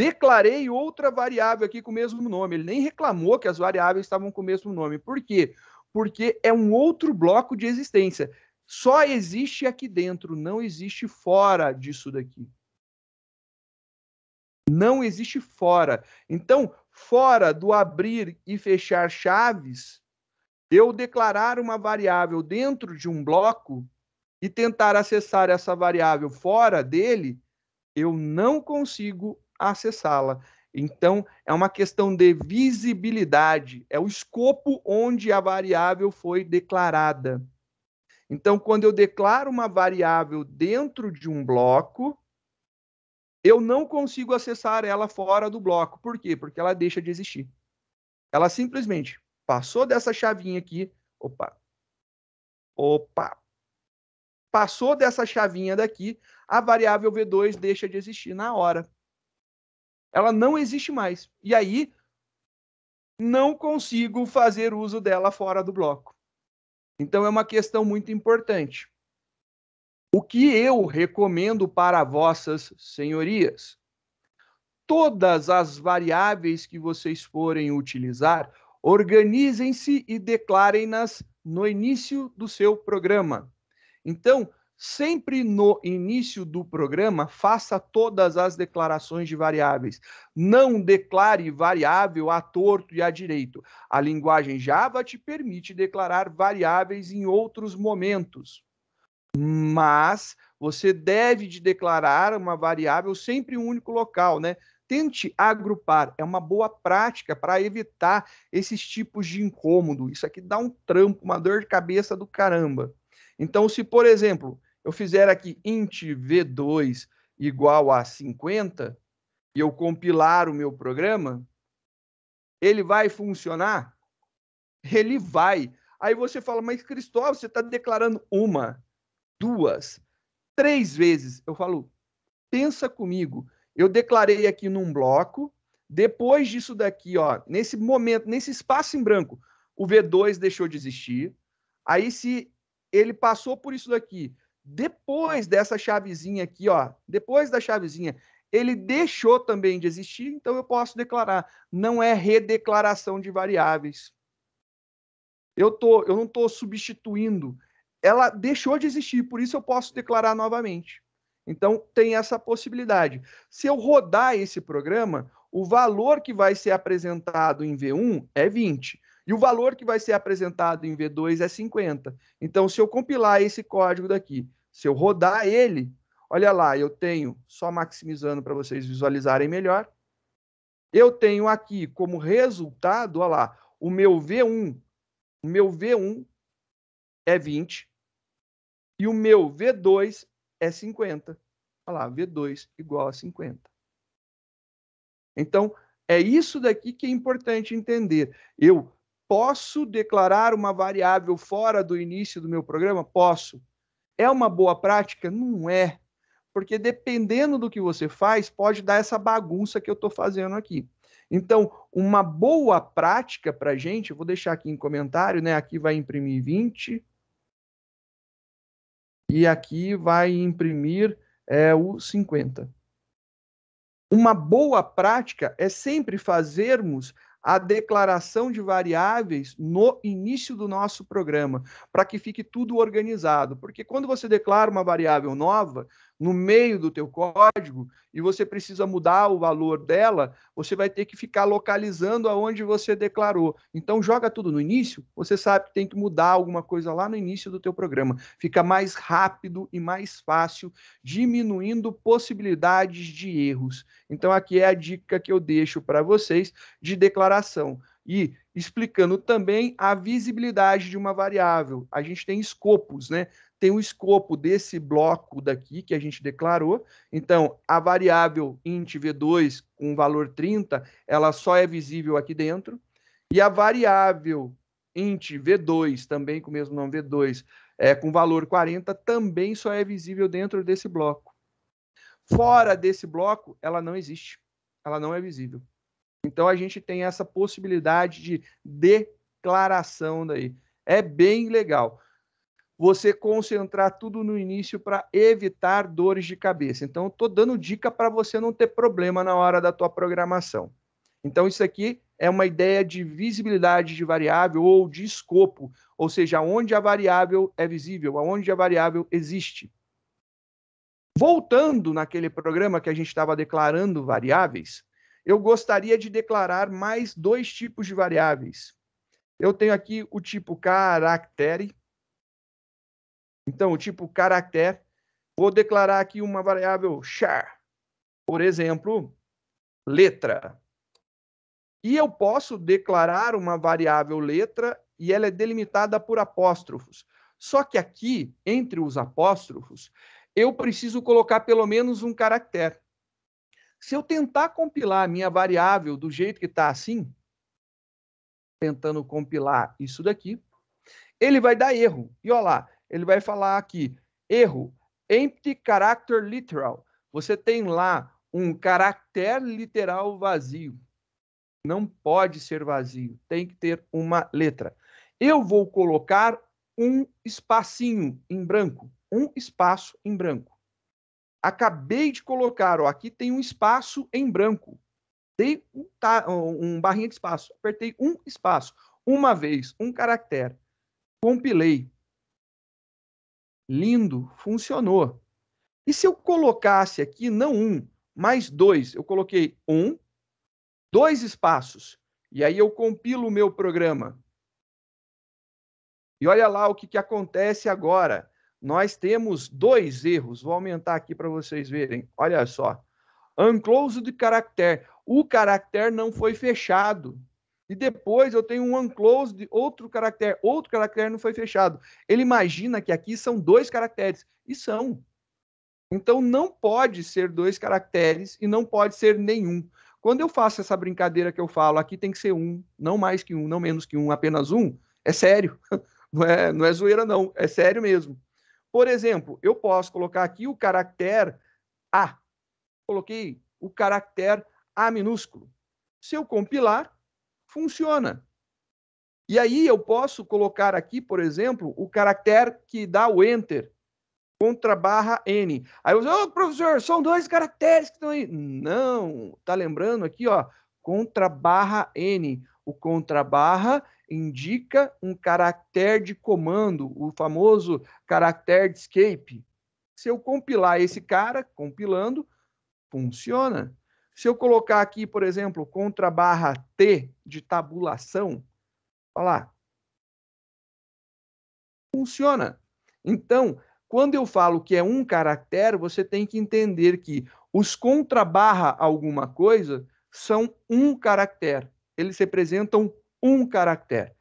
Declarei outra variável aqui com o mesmo nome. Ele nem reclamou que as variáveis estavam com o mesmo nome. Por quê? Porque é um outro bloco de existência. Só existe aqui dentro, não existe fora disso daqui. Não existe fora. Então, fora do abrir e fechar chaves, eu declarar uma variável dentro de um bloco e tentar acessar essa variável fora dele, eu não consigo acessá-la. Então, é uma questão de visibilidade, é o escopo onde a variável foi declarada. Então, quando eu declaro uma variável dentro de um bloco, eu não consigo acessar ela fora do bloco. Por quê? Porque ela deixa de existir. Ela simplesmente passou dessa chavinha aqui. Opa. Opa. Passou dessa chavinha daqui, a variável V2 deixa de existir na hora. Ela não existe mais. E aí não consigo fazer uso dela fora do bloco. Então é uma questão muito importante. O que eu recomendo para vossas senhorias? Todas as variáveis que vocês forem utilizar, organizem-se e declarem-nas no início do seu programa. Então, sempre no início do programa, faça todas as declarações de variáveis. Não declare variável a torto e a direito. A linguagem Java te permite declarar variáveis em outros momentos. Mas você deve de declarar uma variável sempre em um único local, né? Tente agrupar, é uma boa prática para evitar esses tipos de incômodo. Isso aqui dá um trampo, uma dor de cabeça do caramba. Então, se, por exemplo, eu fizer aqui int v2 igual a 50 e eu compilar o meu programa, ele vai funcionar? Ele vai. Aí você fala, mas Cristóvão, você está declarando uma, duas, três vezes. Eu falo, pensa comigo. Eu declarei aqui num bloco, depois disso daqui, ó, nesse momento, nesse espaço em branco, o V2 deixou de existir. Aí se ele passou por isso daqui, depois dessa chavezinha aqui, ó, depois da chavezinha, ele deixou também de existir, então eu posso declarar. Não é redeclaração de variáveis. Eu, tô, eu não estou substituindo. Ela deixou de existir, por isso eu posso declarar novamente. Então, tem essa possibilidade. Se eu rodar esse programa, o valor que vai ser apresentado em V1 é 20. E o valor que vai ser apresentado em V2 é 50. Então, se eu compilar esse código daqui, se eu rodar ele, olha lá, eu tenho, só maximizando para vocês visualizarem melhor, eu tenho aqui como resultado, olha lá, o meu V1, o meu V1 é 20 e o meu V2 é 50. Olha lá, V2 igual a 50. Então, é isso daqui que é importante entender. Eu Posso declarar uma variável fora do início do meu programa? Posso. É uma boa prática? Não é. Porque dependendo do que você faz, pode dar essa bagunça que eu estou fazendo aqui. Então, uma boa prática para gente, vou deixar aqui em comentário, né? Aqui vai imprimir 20. E aqui vai imprimir é, o 50. Uma boa prática é sempre fazermos a declaração de variáveis no início do nosso programa, para que fique tudo organizado. Porque quando você declara uma variável nova, no meio do teu código e você precisa mudar o valor dela, você vai ter que ficar localizando aonde você declarou. Então joga tudo no início, você sabe que tem que mudar alguma coisa lá no início do teu programa. Fica mais rápido e mais fácil, diminuindo possibilidades de erros. Então aqui é a dica que eu deixo para vocês de declaração e explicando também a visibilidade de uma variável. A gente tem escopos, né? tem o escopo desse bloco daqui que a gente declarou. Então, a variável int v2 com valor 30, ela só é visível aqui dentro. E a variável int v2, também com o mesmo nome v2, é, com valor 40, também só é visível dentro desse bloco. Fora desse bloco, ela não existe. Ela não é visível. Então, a gente tem essa possibilidade de declaração daí. É bem legal você concentrar tudo no início para evitar dores de cabeça. Então, estou dando dica para você não ter problema na hora da tua programação. Então, isso aqui é uma ideia de visibilidade de variável ou de escopo, ou seja, onde a variável é visível, aonde a variável existe. Voltando naquele programa que a gente estava declarando variáveis, eu gostaria de declarar mais dois tipos de variáveis. Eu tenho aqui o tipo caractere, então, tipo, o tipo caractere, vou declarar aqui uma variável char, por exemplo, letra. E eu posso declarar uma variável letra e ela é delimitada por apóstrofos. Só que aqui, entre os apóstrofos, eu preciso colocar pelo menos um caractere. Se eu tentar compilar a minha variável do jeito que está assim, tentando compilar isso daqui, ele vai dar erro. E olha lá, ele vai falar aqui, erro, empty character literal. Você tem lá um caractere literal vazio. Não pode ser vazio, tem que ter uma letra. Eu vou colocar um espacinho em branco, um espaço em branco. Acabei de colocar, ó, aqui tem um espaço em branco. Dei um, tá, um barrinha de espaço, apertei um espaço, uma vez, um caractere. Compilei, lindo, funcionou. E se eu colocasse aqui não um, mais dois, eu coloquei um, dois espaços, e aí eu compilo o meu programa. E olha lá o que, que acontece agora. Nós temos dois erros. Vou aumentar aqui para vocês verem. Olha só. Unclosed de caractere. O caractere não foi fechado. E depois eu tenho um unclosed de outro caractere. Outro caractere não foi fechado. Ele imagina que aqui são dois caracteres. E são. Então não pode ser dois caracteres e não pode ser nenhum. Quando eu faço essa brincadeira que eu falo, aqui tem que ser um, não mais que um, não menos que um, apenas um, é sério. Não é, não é zoeira, não. É sério mesmo. Por exemplo, eu posso colocar aqui o caractere A. Coloquei o caractere A minúsculo. Se eu compilar, funciona. E aí eu posso colocar aqui, por exemplo, o caractere que dá o enter, contra barra N. Aí eu oh, professor, são dois caracteres que estão aí. Não, tá lembrando aqui, ó, contra barra N. O contra barra indica um caractere de comando, o famoso caractere de escape. Se eu compilar esse cara, compilando, funciona. Se eu colocar aqui, por exemplo, contra barra T de tabulação, olha lá, funciona. Então, quando eu falo que é um caractere, você tem que entender que os contra barra alguma coisa são um caractere. Eles representam um caractere.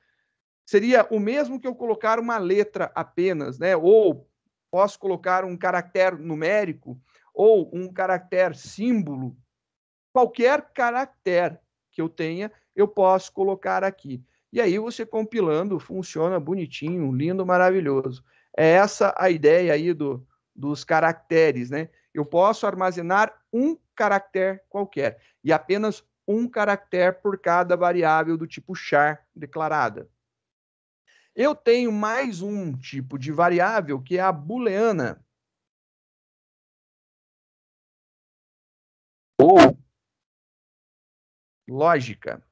Seria o mesmo que eu colocar uma letra apenas, né? Ou posso colocar um caractere numérico ou um caractere símbolo qualquer caractere que eu tenha, eu posso colocar aqui. E aí você compilando, funciona bonitinho, lindo, maravilhoso. É essa a ideia aí do, dos caracteres, né? Eu posso armazenar um caractere qualquer e apenas um caractere por cada variável do tipo char declarada. Eu tenho mais um tipo de variável que é a booleana. Ou lógica.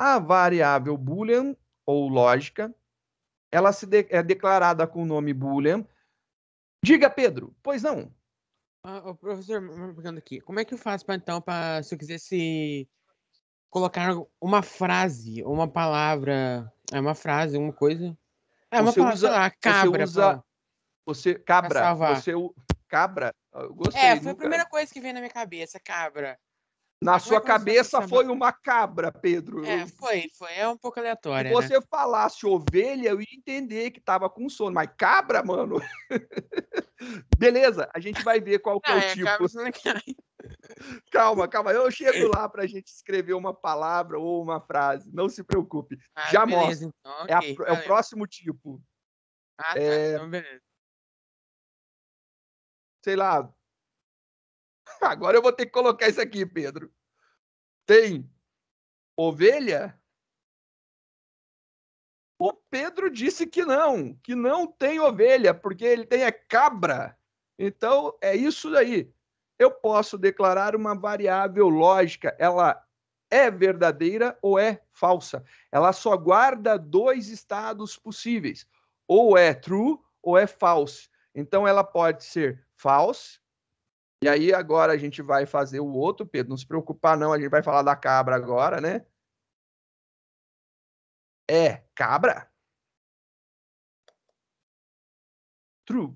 A variável boolean ou lógica, ela se de é declarada com o nome boolean. Diga, Pedro, pois não? Ah, professor, me perguntando aqui, como é que eu faço para então, para se eu se colocar uma frase, uma palavra, é uma frase, uma coisa? É uma você palavra, usa, lá, cabra. Você usa, você cabra, você cabra. Eu é, gostei. É, foi nunca. a primeira coisa que veio na minha cabeça, cabra. Na é sua cabeça foi uma cabra, Pedro. É, foi, foi. É um pouco aleatório. Se né? você falasse ovelha, eu ia entender que tava com sono. Mas cabra, mano. Beleza, a gente vai ver qual que é o ah, é, tipo. Né? calma, calma. Eu chego lá pra gente escrever uma palavra ou uma frase. Não se preocupe. Ah, Já beleza, mostra. Então, okay, é, a... é, o próximo tipo. Ah, tá. É então, beleza. Sei lá, Agora eu vou ter que colocar isso aqui, Pedro. Tem ovelha? O Pedro disse que não, que não tem ovelha, porque ele tem é cabra. Então é isso aí. Eu posso declarar uma variável lógica, ela é verdadeira ou é falsa. Ela só guarda dois estados possíveis, ou é true ou é false. Então ela pode ser false e aí agora a gente vai fazer o outro, Pedro. Não se preocupar, não. A gente vai falar da cabra agora, né? É cabra. True.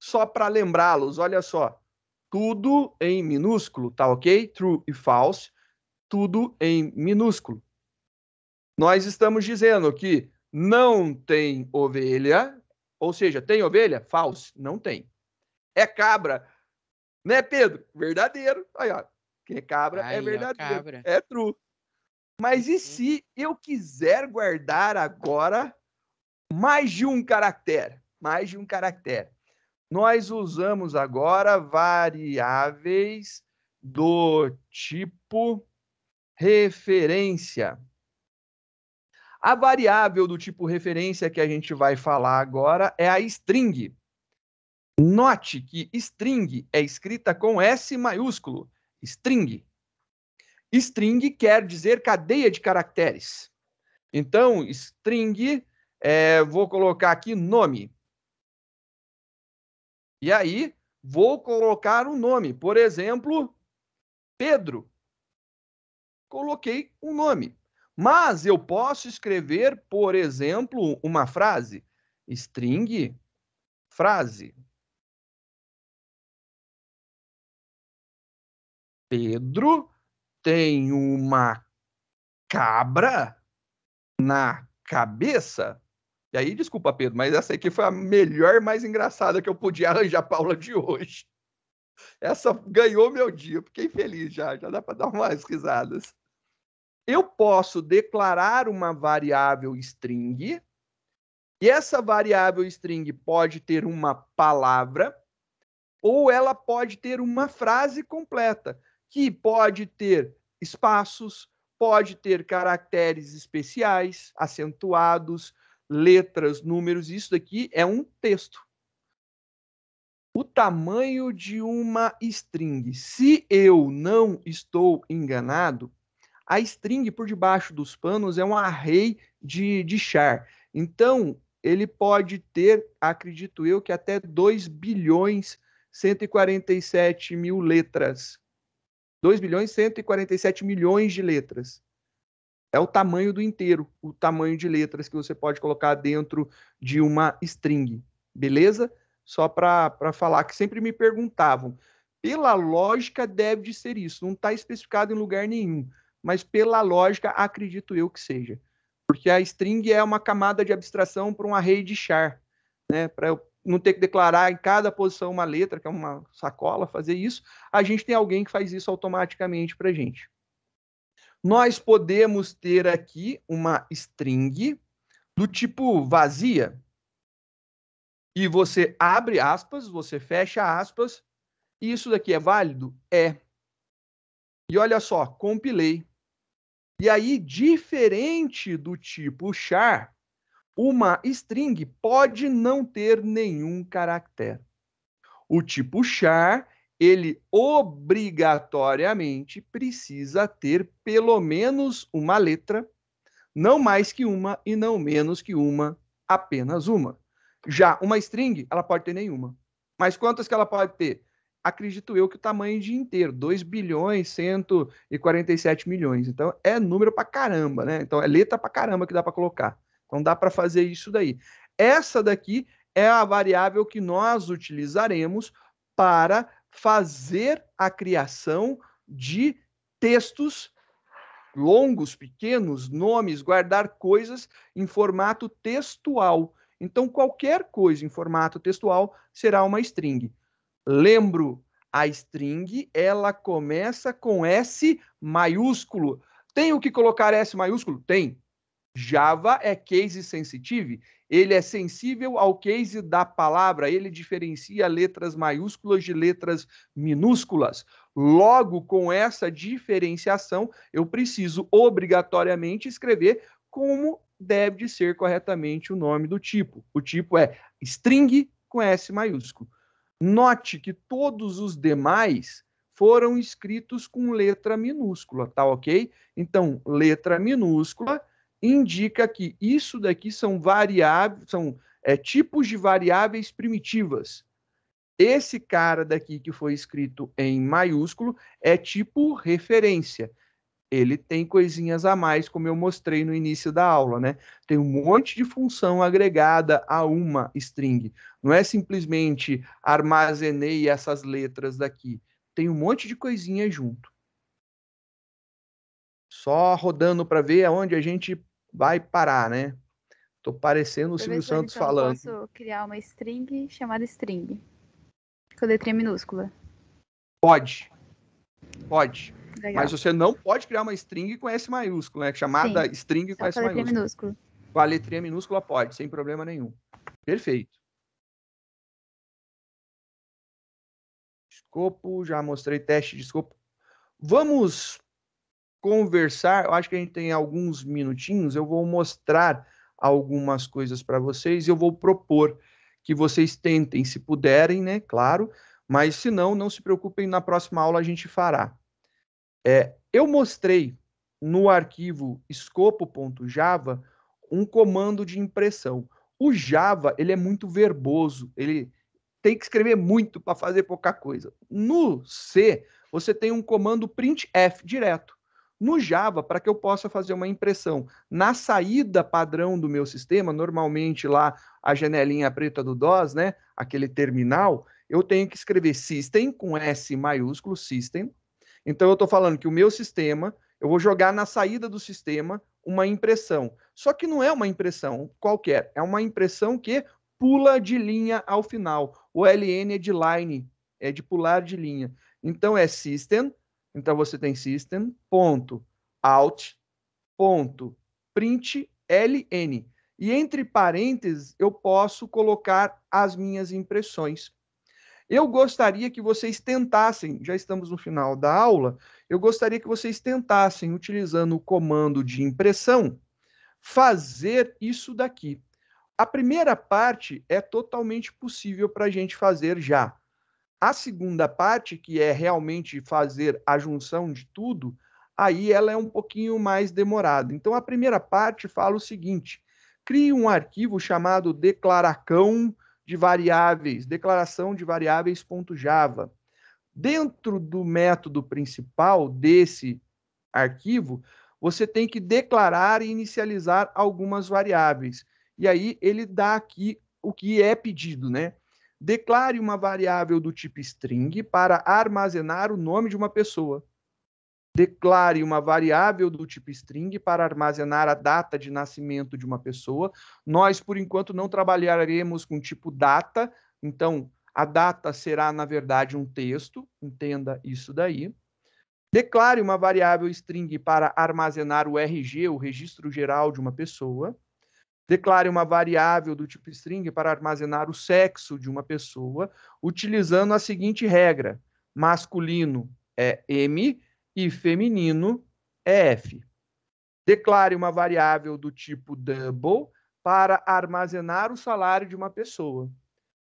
Só para lembrá-los, olha só. Tudo em minúsculo, tá ok? True e false. Tudo em minúsculo. Nós estamos dizendo que não tem ovelha, ou seja, tem ovelha? False, não tem. É cabra, né, Pedro? Verdadeiro. Aí, ó. Quem é cabra é Aí, é verdadeiro. cabra. É true. Mas e uhum. se eu quiser guardar agora mais de um caractere? Mais de um caractere. Nós usamos agora variáveis do tipo referência. A variável do tipo referência que a gente vai falar agora é a string. Note que string é escrita com S maiúsculo, string. String quer dizer cadeia de caracteres. Então, string, é, vou colocar aqui nome. E aí, vou colocar um nome. Por exemplo, Pedro. Coloquei um nome. Mas eu posso escrever, por exemplo, uma frase. String, frase. Pedro tem uma cabra na cabeça. E aí, desculpa, Pedro, mas essa aqui foi a melhor, mais engraçada que eu podia arranjar para aula de hoje. Essa ganhou meu dia, fiquei feliz já, já dá para dar umas risadas. Eu posso declarar uma variável string, e essa variável string pode ter uma palavra, ou ela pode ter uma frase completa que pode ter espaços, pode ter caracteres especiais, acentuados, letras, números. Isso daqui é um texto. O tamanho de uma string. Se eu não estou enganado, a string por debaixo dos panos é um array de, de char. Então, ele pode ter, acredito eu, que até 2 bilhões 147 mil letras. 2 bilhões e 147 milhões de letras. É o tamanho do inteiro, o tamanho de letras que você pode colocar dentro de uma string. Beleza? Só para falar que sempre me perguntavam. Pela lógica, deve de ser isso. Não está especificado em lugar nenhum. Mas pela lógica, acredito eu que seja. Porque a string é uma camada de abstração para um array de char. Né? Para eu não ter que declarar em cada posição uma letra, que é uma sacola fazer isso, a gente tem alguém que faz isso automaticamente para a gente. Nós podemos ter aqui uma string do tipo vazia, e você abre aspas, você fecha aspas, e isso daqui é válido? É. E olha só, compilei. E aí, diferente do tipo char, uma string pode não ter nenhum caractere. O tipo char, ele obrigatoriamente precisa ter pelo menos uma letra, não mais que uma e não menos que uma, apenas uma. Já uma string, ela pode ter nenhuma. Mas quantas que ela pode ter? Acredito eu que o tamanho de inteiro, 2 bilhões 147 milhões. Então é número pra caramba, né? Então é letra pra caramba que dá para colocar. Então dá para fazer isso daí. Essa daqui é a variável que nós utilizaremos para fazer a criação de textos longos, pequenos, nomes, guardar coisas em formato textual. Então, qualquer coisa em formato textual será uma string. Lembro, a string ela começa com S maiúsculo. Tem o que colocar S maiúsculo? Tem. Java é case sensitive, ele é sensível ao case da palavra, ele diferencia letras maiúsculas de letras minúsculas. Logo, com essa diferenciação, eu preciso obrigatoriamente escrever como deve ser corretamente o nome do tipo. O tipo é string com S maiúsculo. Note que todos os demais foram escritos com letra minúscula, tá ok? Então, letra minúscula indica que isso daqui são variáveis, são é, tipos de variáveis primitivas. Esse cara daqui que foi escrito em maiúsculo é tipo referência. Ele tem coisinhas a mais, como eu mostrei no início da aula, né? Tem um monte de função agregada a uma string. Não é simplesmente armazenei essas letras daqui. Tem um monte de coisinha junto só rodando para ver aonde a gente vai parar, né? Tô parecendo o Silvio Santos então, falando. Posso criar uma string chamada string. Com letrinha minúscula. Pode. Pode. Legal. Mas você não pode criar uma string com S maiúsculo, né? Chamada Sim, string com S maiúsculo. Minúsculo. Com a letrinha minúscula pode, sem problema nenhum. Perfeito. Escopo, já mostrei teste de escopo. Vamos conversar, eu acho que a gente tem alguns minutinhos, eu vou mostrar algumas coisas para vocês e eu vou propor que vocês tentem, se puderem, né, claro, mas se não, não se preocupem, na próxima aula a gente fará. É, eu mostrei no arquivo escopo.java um comando de impressão. O Java, ele é muito verboso, ele tem que escrever muito para fazer pouca coisa. No C, você tem um comando printf direto no Java para que eu possa fazer uma impressão. Na saída padrão do meu sistema, normalmente lá a janelinha preta do DOS, né, aquele terminal, eu tenho que escrever system com S maiúsculo, system. Então eu estou falando que o meu sistema, eu vou jogar na saída do sistema uma impressão. Só que não é uma impressão qualquer, é uma impressão que pula de linha ao final. O LN é de line, é de pular de linha. Então é system então você tem system ponto out ponto print ln e entre parênteses eu posso colocar as minhas impressões. Eu gostaria que vocês tentassem, já estamos no final da aula, eu gostaria que vocês tentassem, utilizando o comando de impressão, fazer isso daqui. A primeira parte é totalmente possível para a gente fazer já. A segunda parte, que é realmente fazer a junção de tudo, aí ela é um pouquinho mais demorada. Então, a primeira parte fala o seguinte: crie um arquivo chamado declaracão de variáveis, declaração de variáveis.java. Dentro do método principal desse arquivo, você tem que declarar e inicializar algumas variáveis. E aí ele dá aqui o que é pedido, né? Declare uma variável do tipo string para armazenar o nome de uma pessoa. Declare uma variável do tipo string para armazenar a data de nascimento de uma pessoa. Nós, por enquanto, não trabalharemos com tipo data, então a data será, na verdade, um texto, entenda isso daí. Declare uma variável string para armazenar o RG, o registro geral de uma pessoa. Declare uma variável do tipo string para armazenar o sexo de uma pessoa, utilizando a seguinte regra: masculino é M e feminino é F. Declare uma variável do tipo double para armazenar o salário de uma pessoa.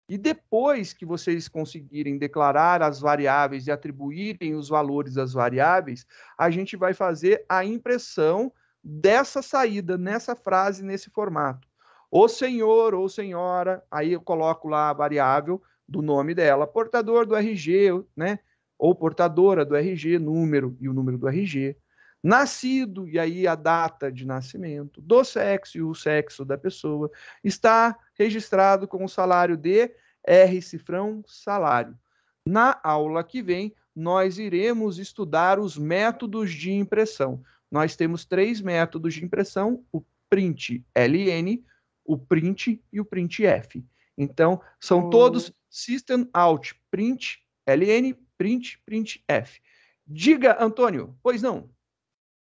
E depois que vocês conseguirem declarar as variáveis e atribuírem os valores às variáveis, a gente vai fazer a impressão dessa saída, nessa frase, nesse formato. O senhor ou senhora, aí eu coloco lá a variável do nome dela, portador do RG, né? Ou portadora do RG, número e o número do RG. Nascido, e aí a data de nascimento, do sexo e o sexo da pessoa, está registrado com o salário de R cifrão salário. Na aula que vem, nós iremos estudar os métodos de impressão nós temos três métodos de impressão: o print LN, o print e o printf. Então, são oh. todos system out, print LN, print, printf. Diga, Antônio, pois não.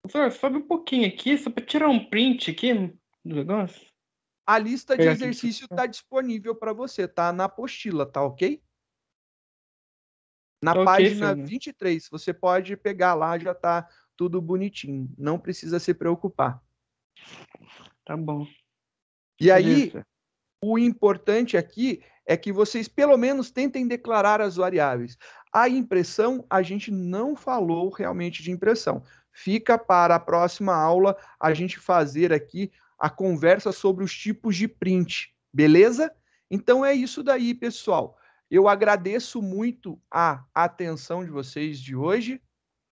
Professor, sobe um pouquinho aqui, só para tirar um print aqui do negócio. A lista de exercício está disponível para você, tá na apostila, tá ok? Na tá página okay, 23, você pode pegar lá, já está tudo bonitinho. Não precisa se preocupar. Tá bom. E aí, Isso. o importante aqui é que vocês pelo menos tentem declarar as variáveis. A impressão, a gente não falou realmente de impressão. Fica para a próxima aula a gente fazer aqui a conversa sobre os tipos de print, beleza? Então é isso daí, pessoal. Eu agradeço muito a atenção de vocês de hoje.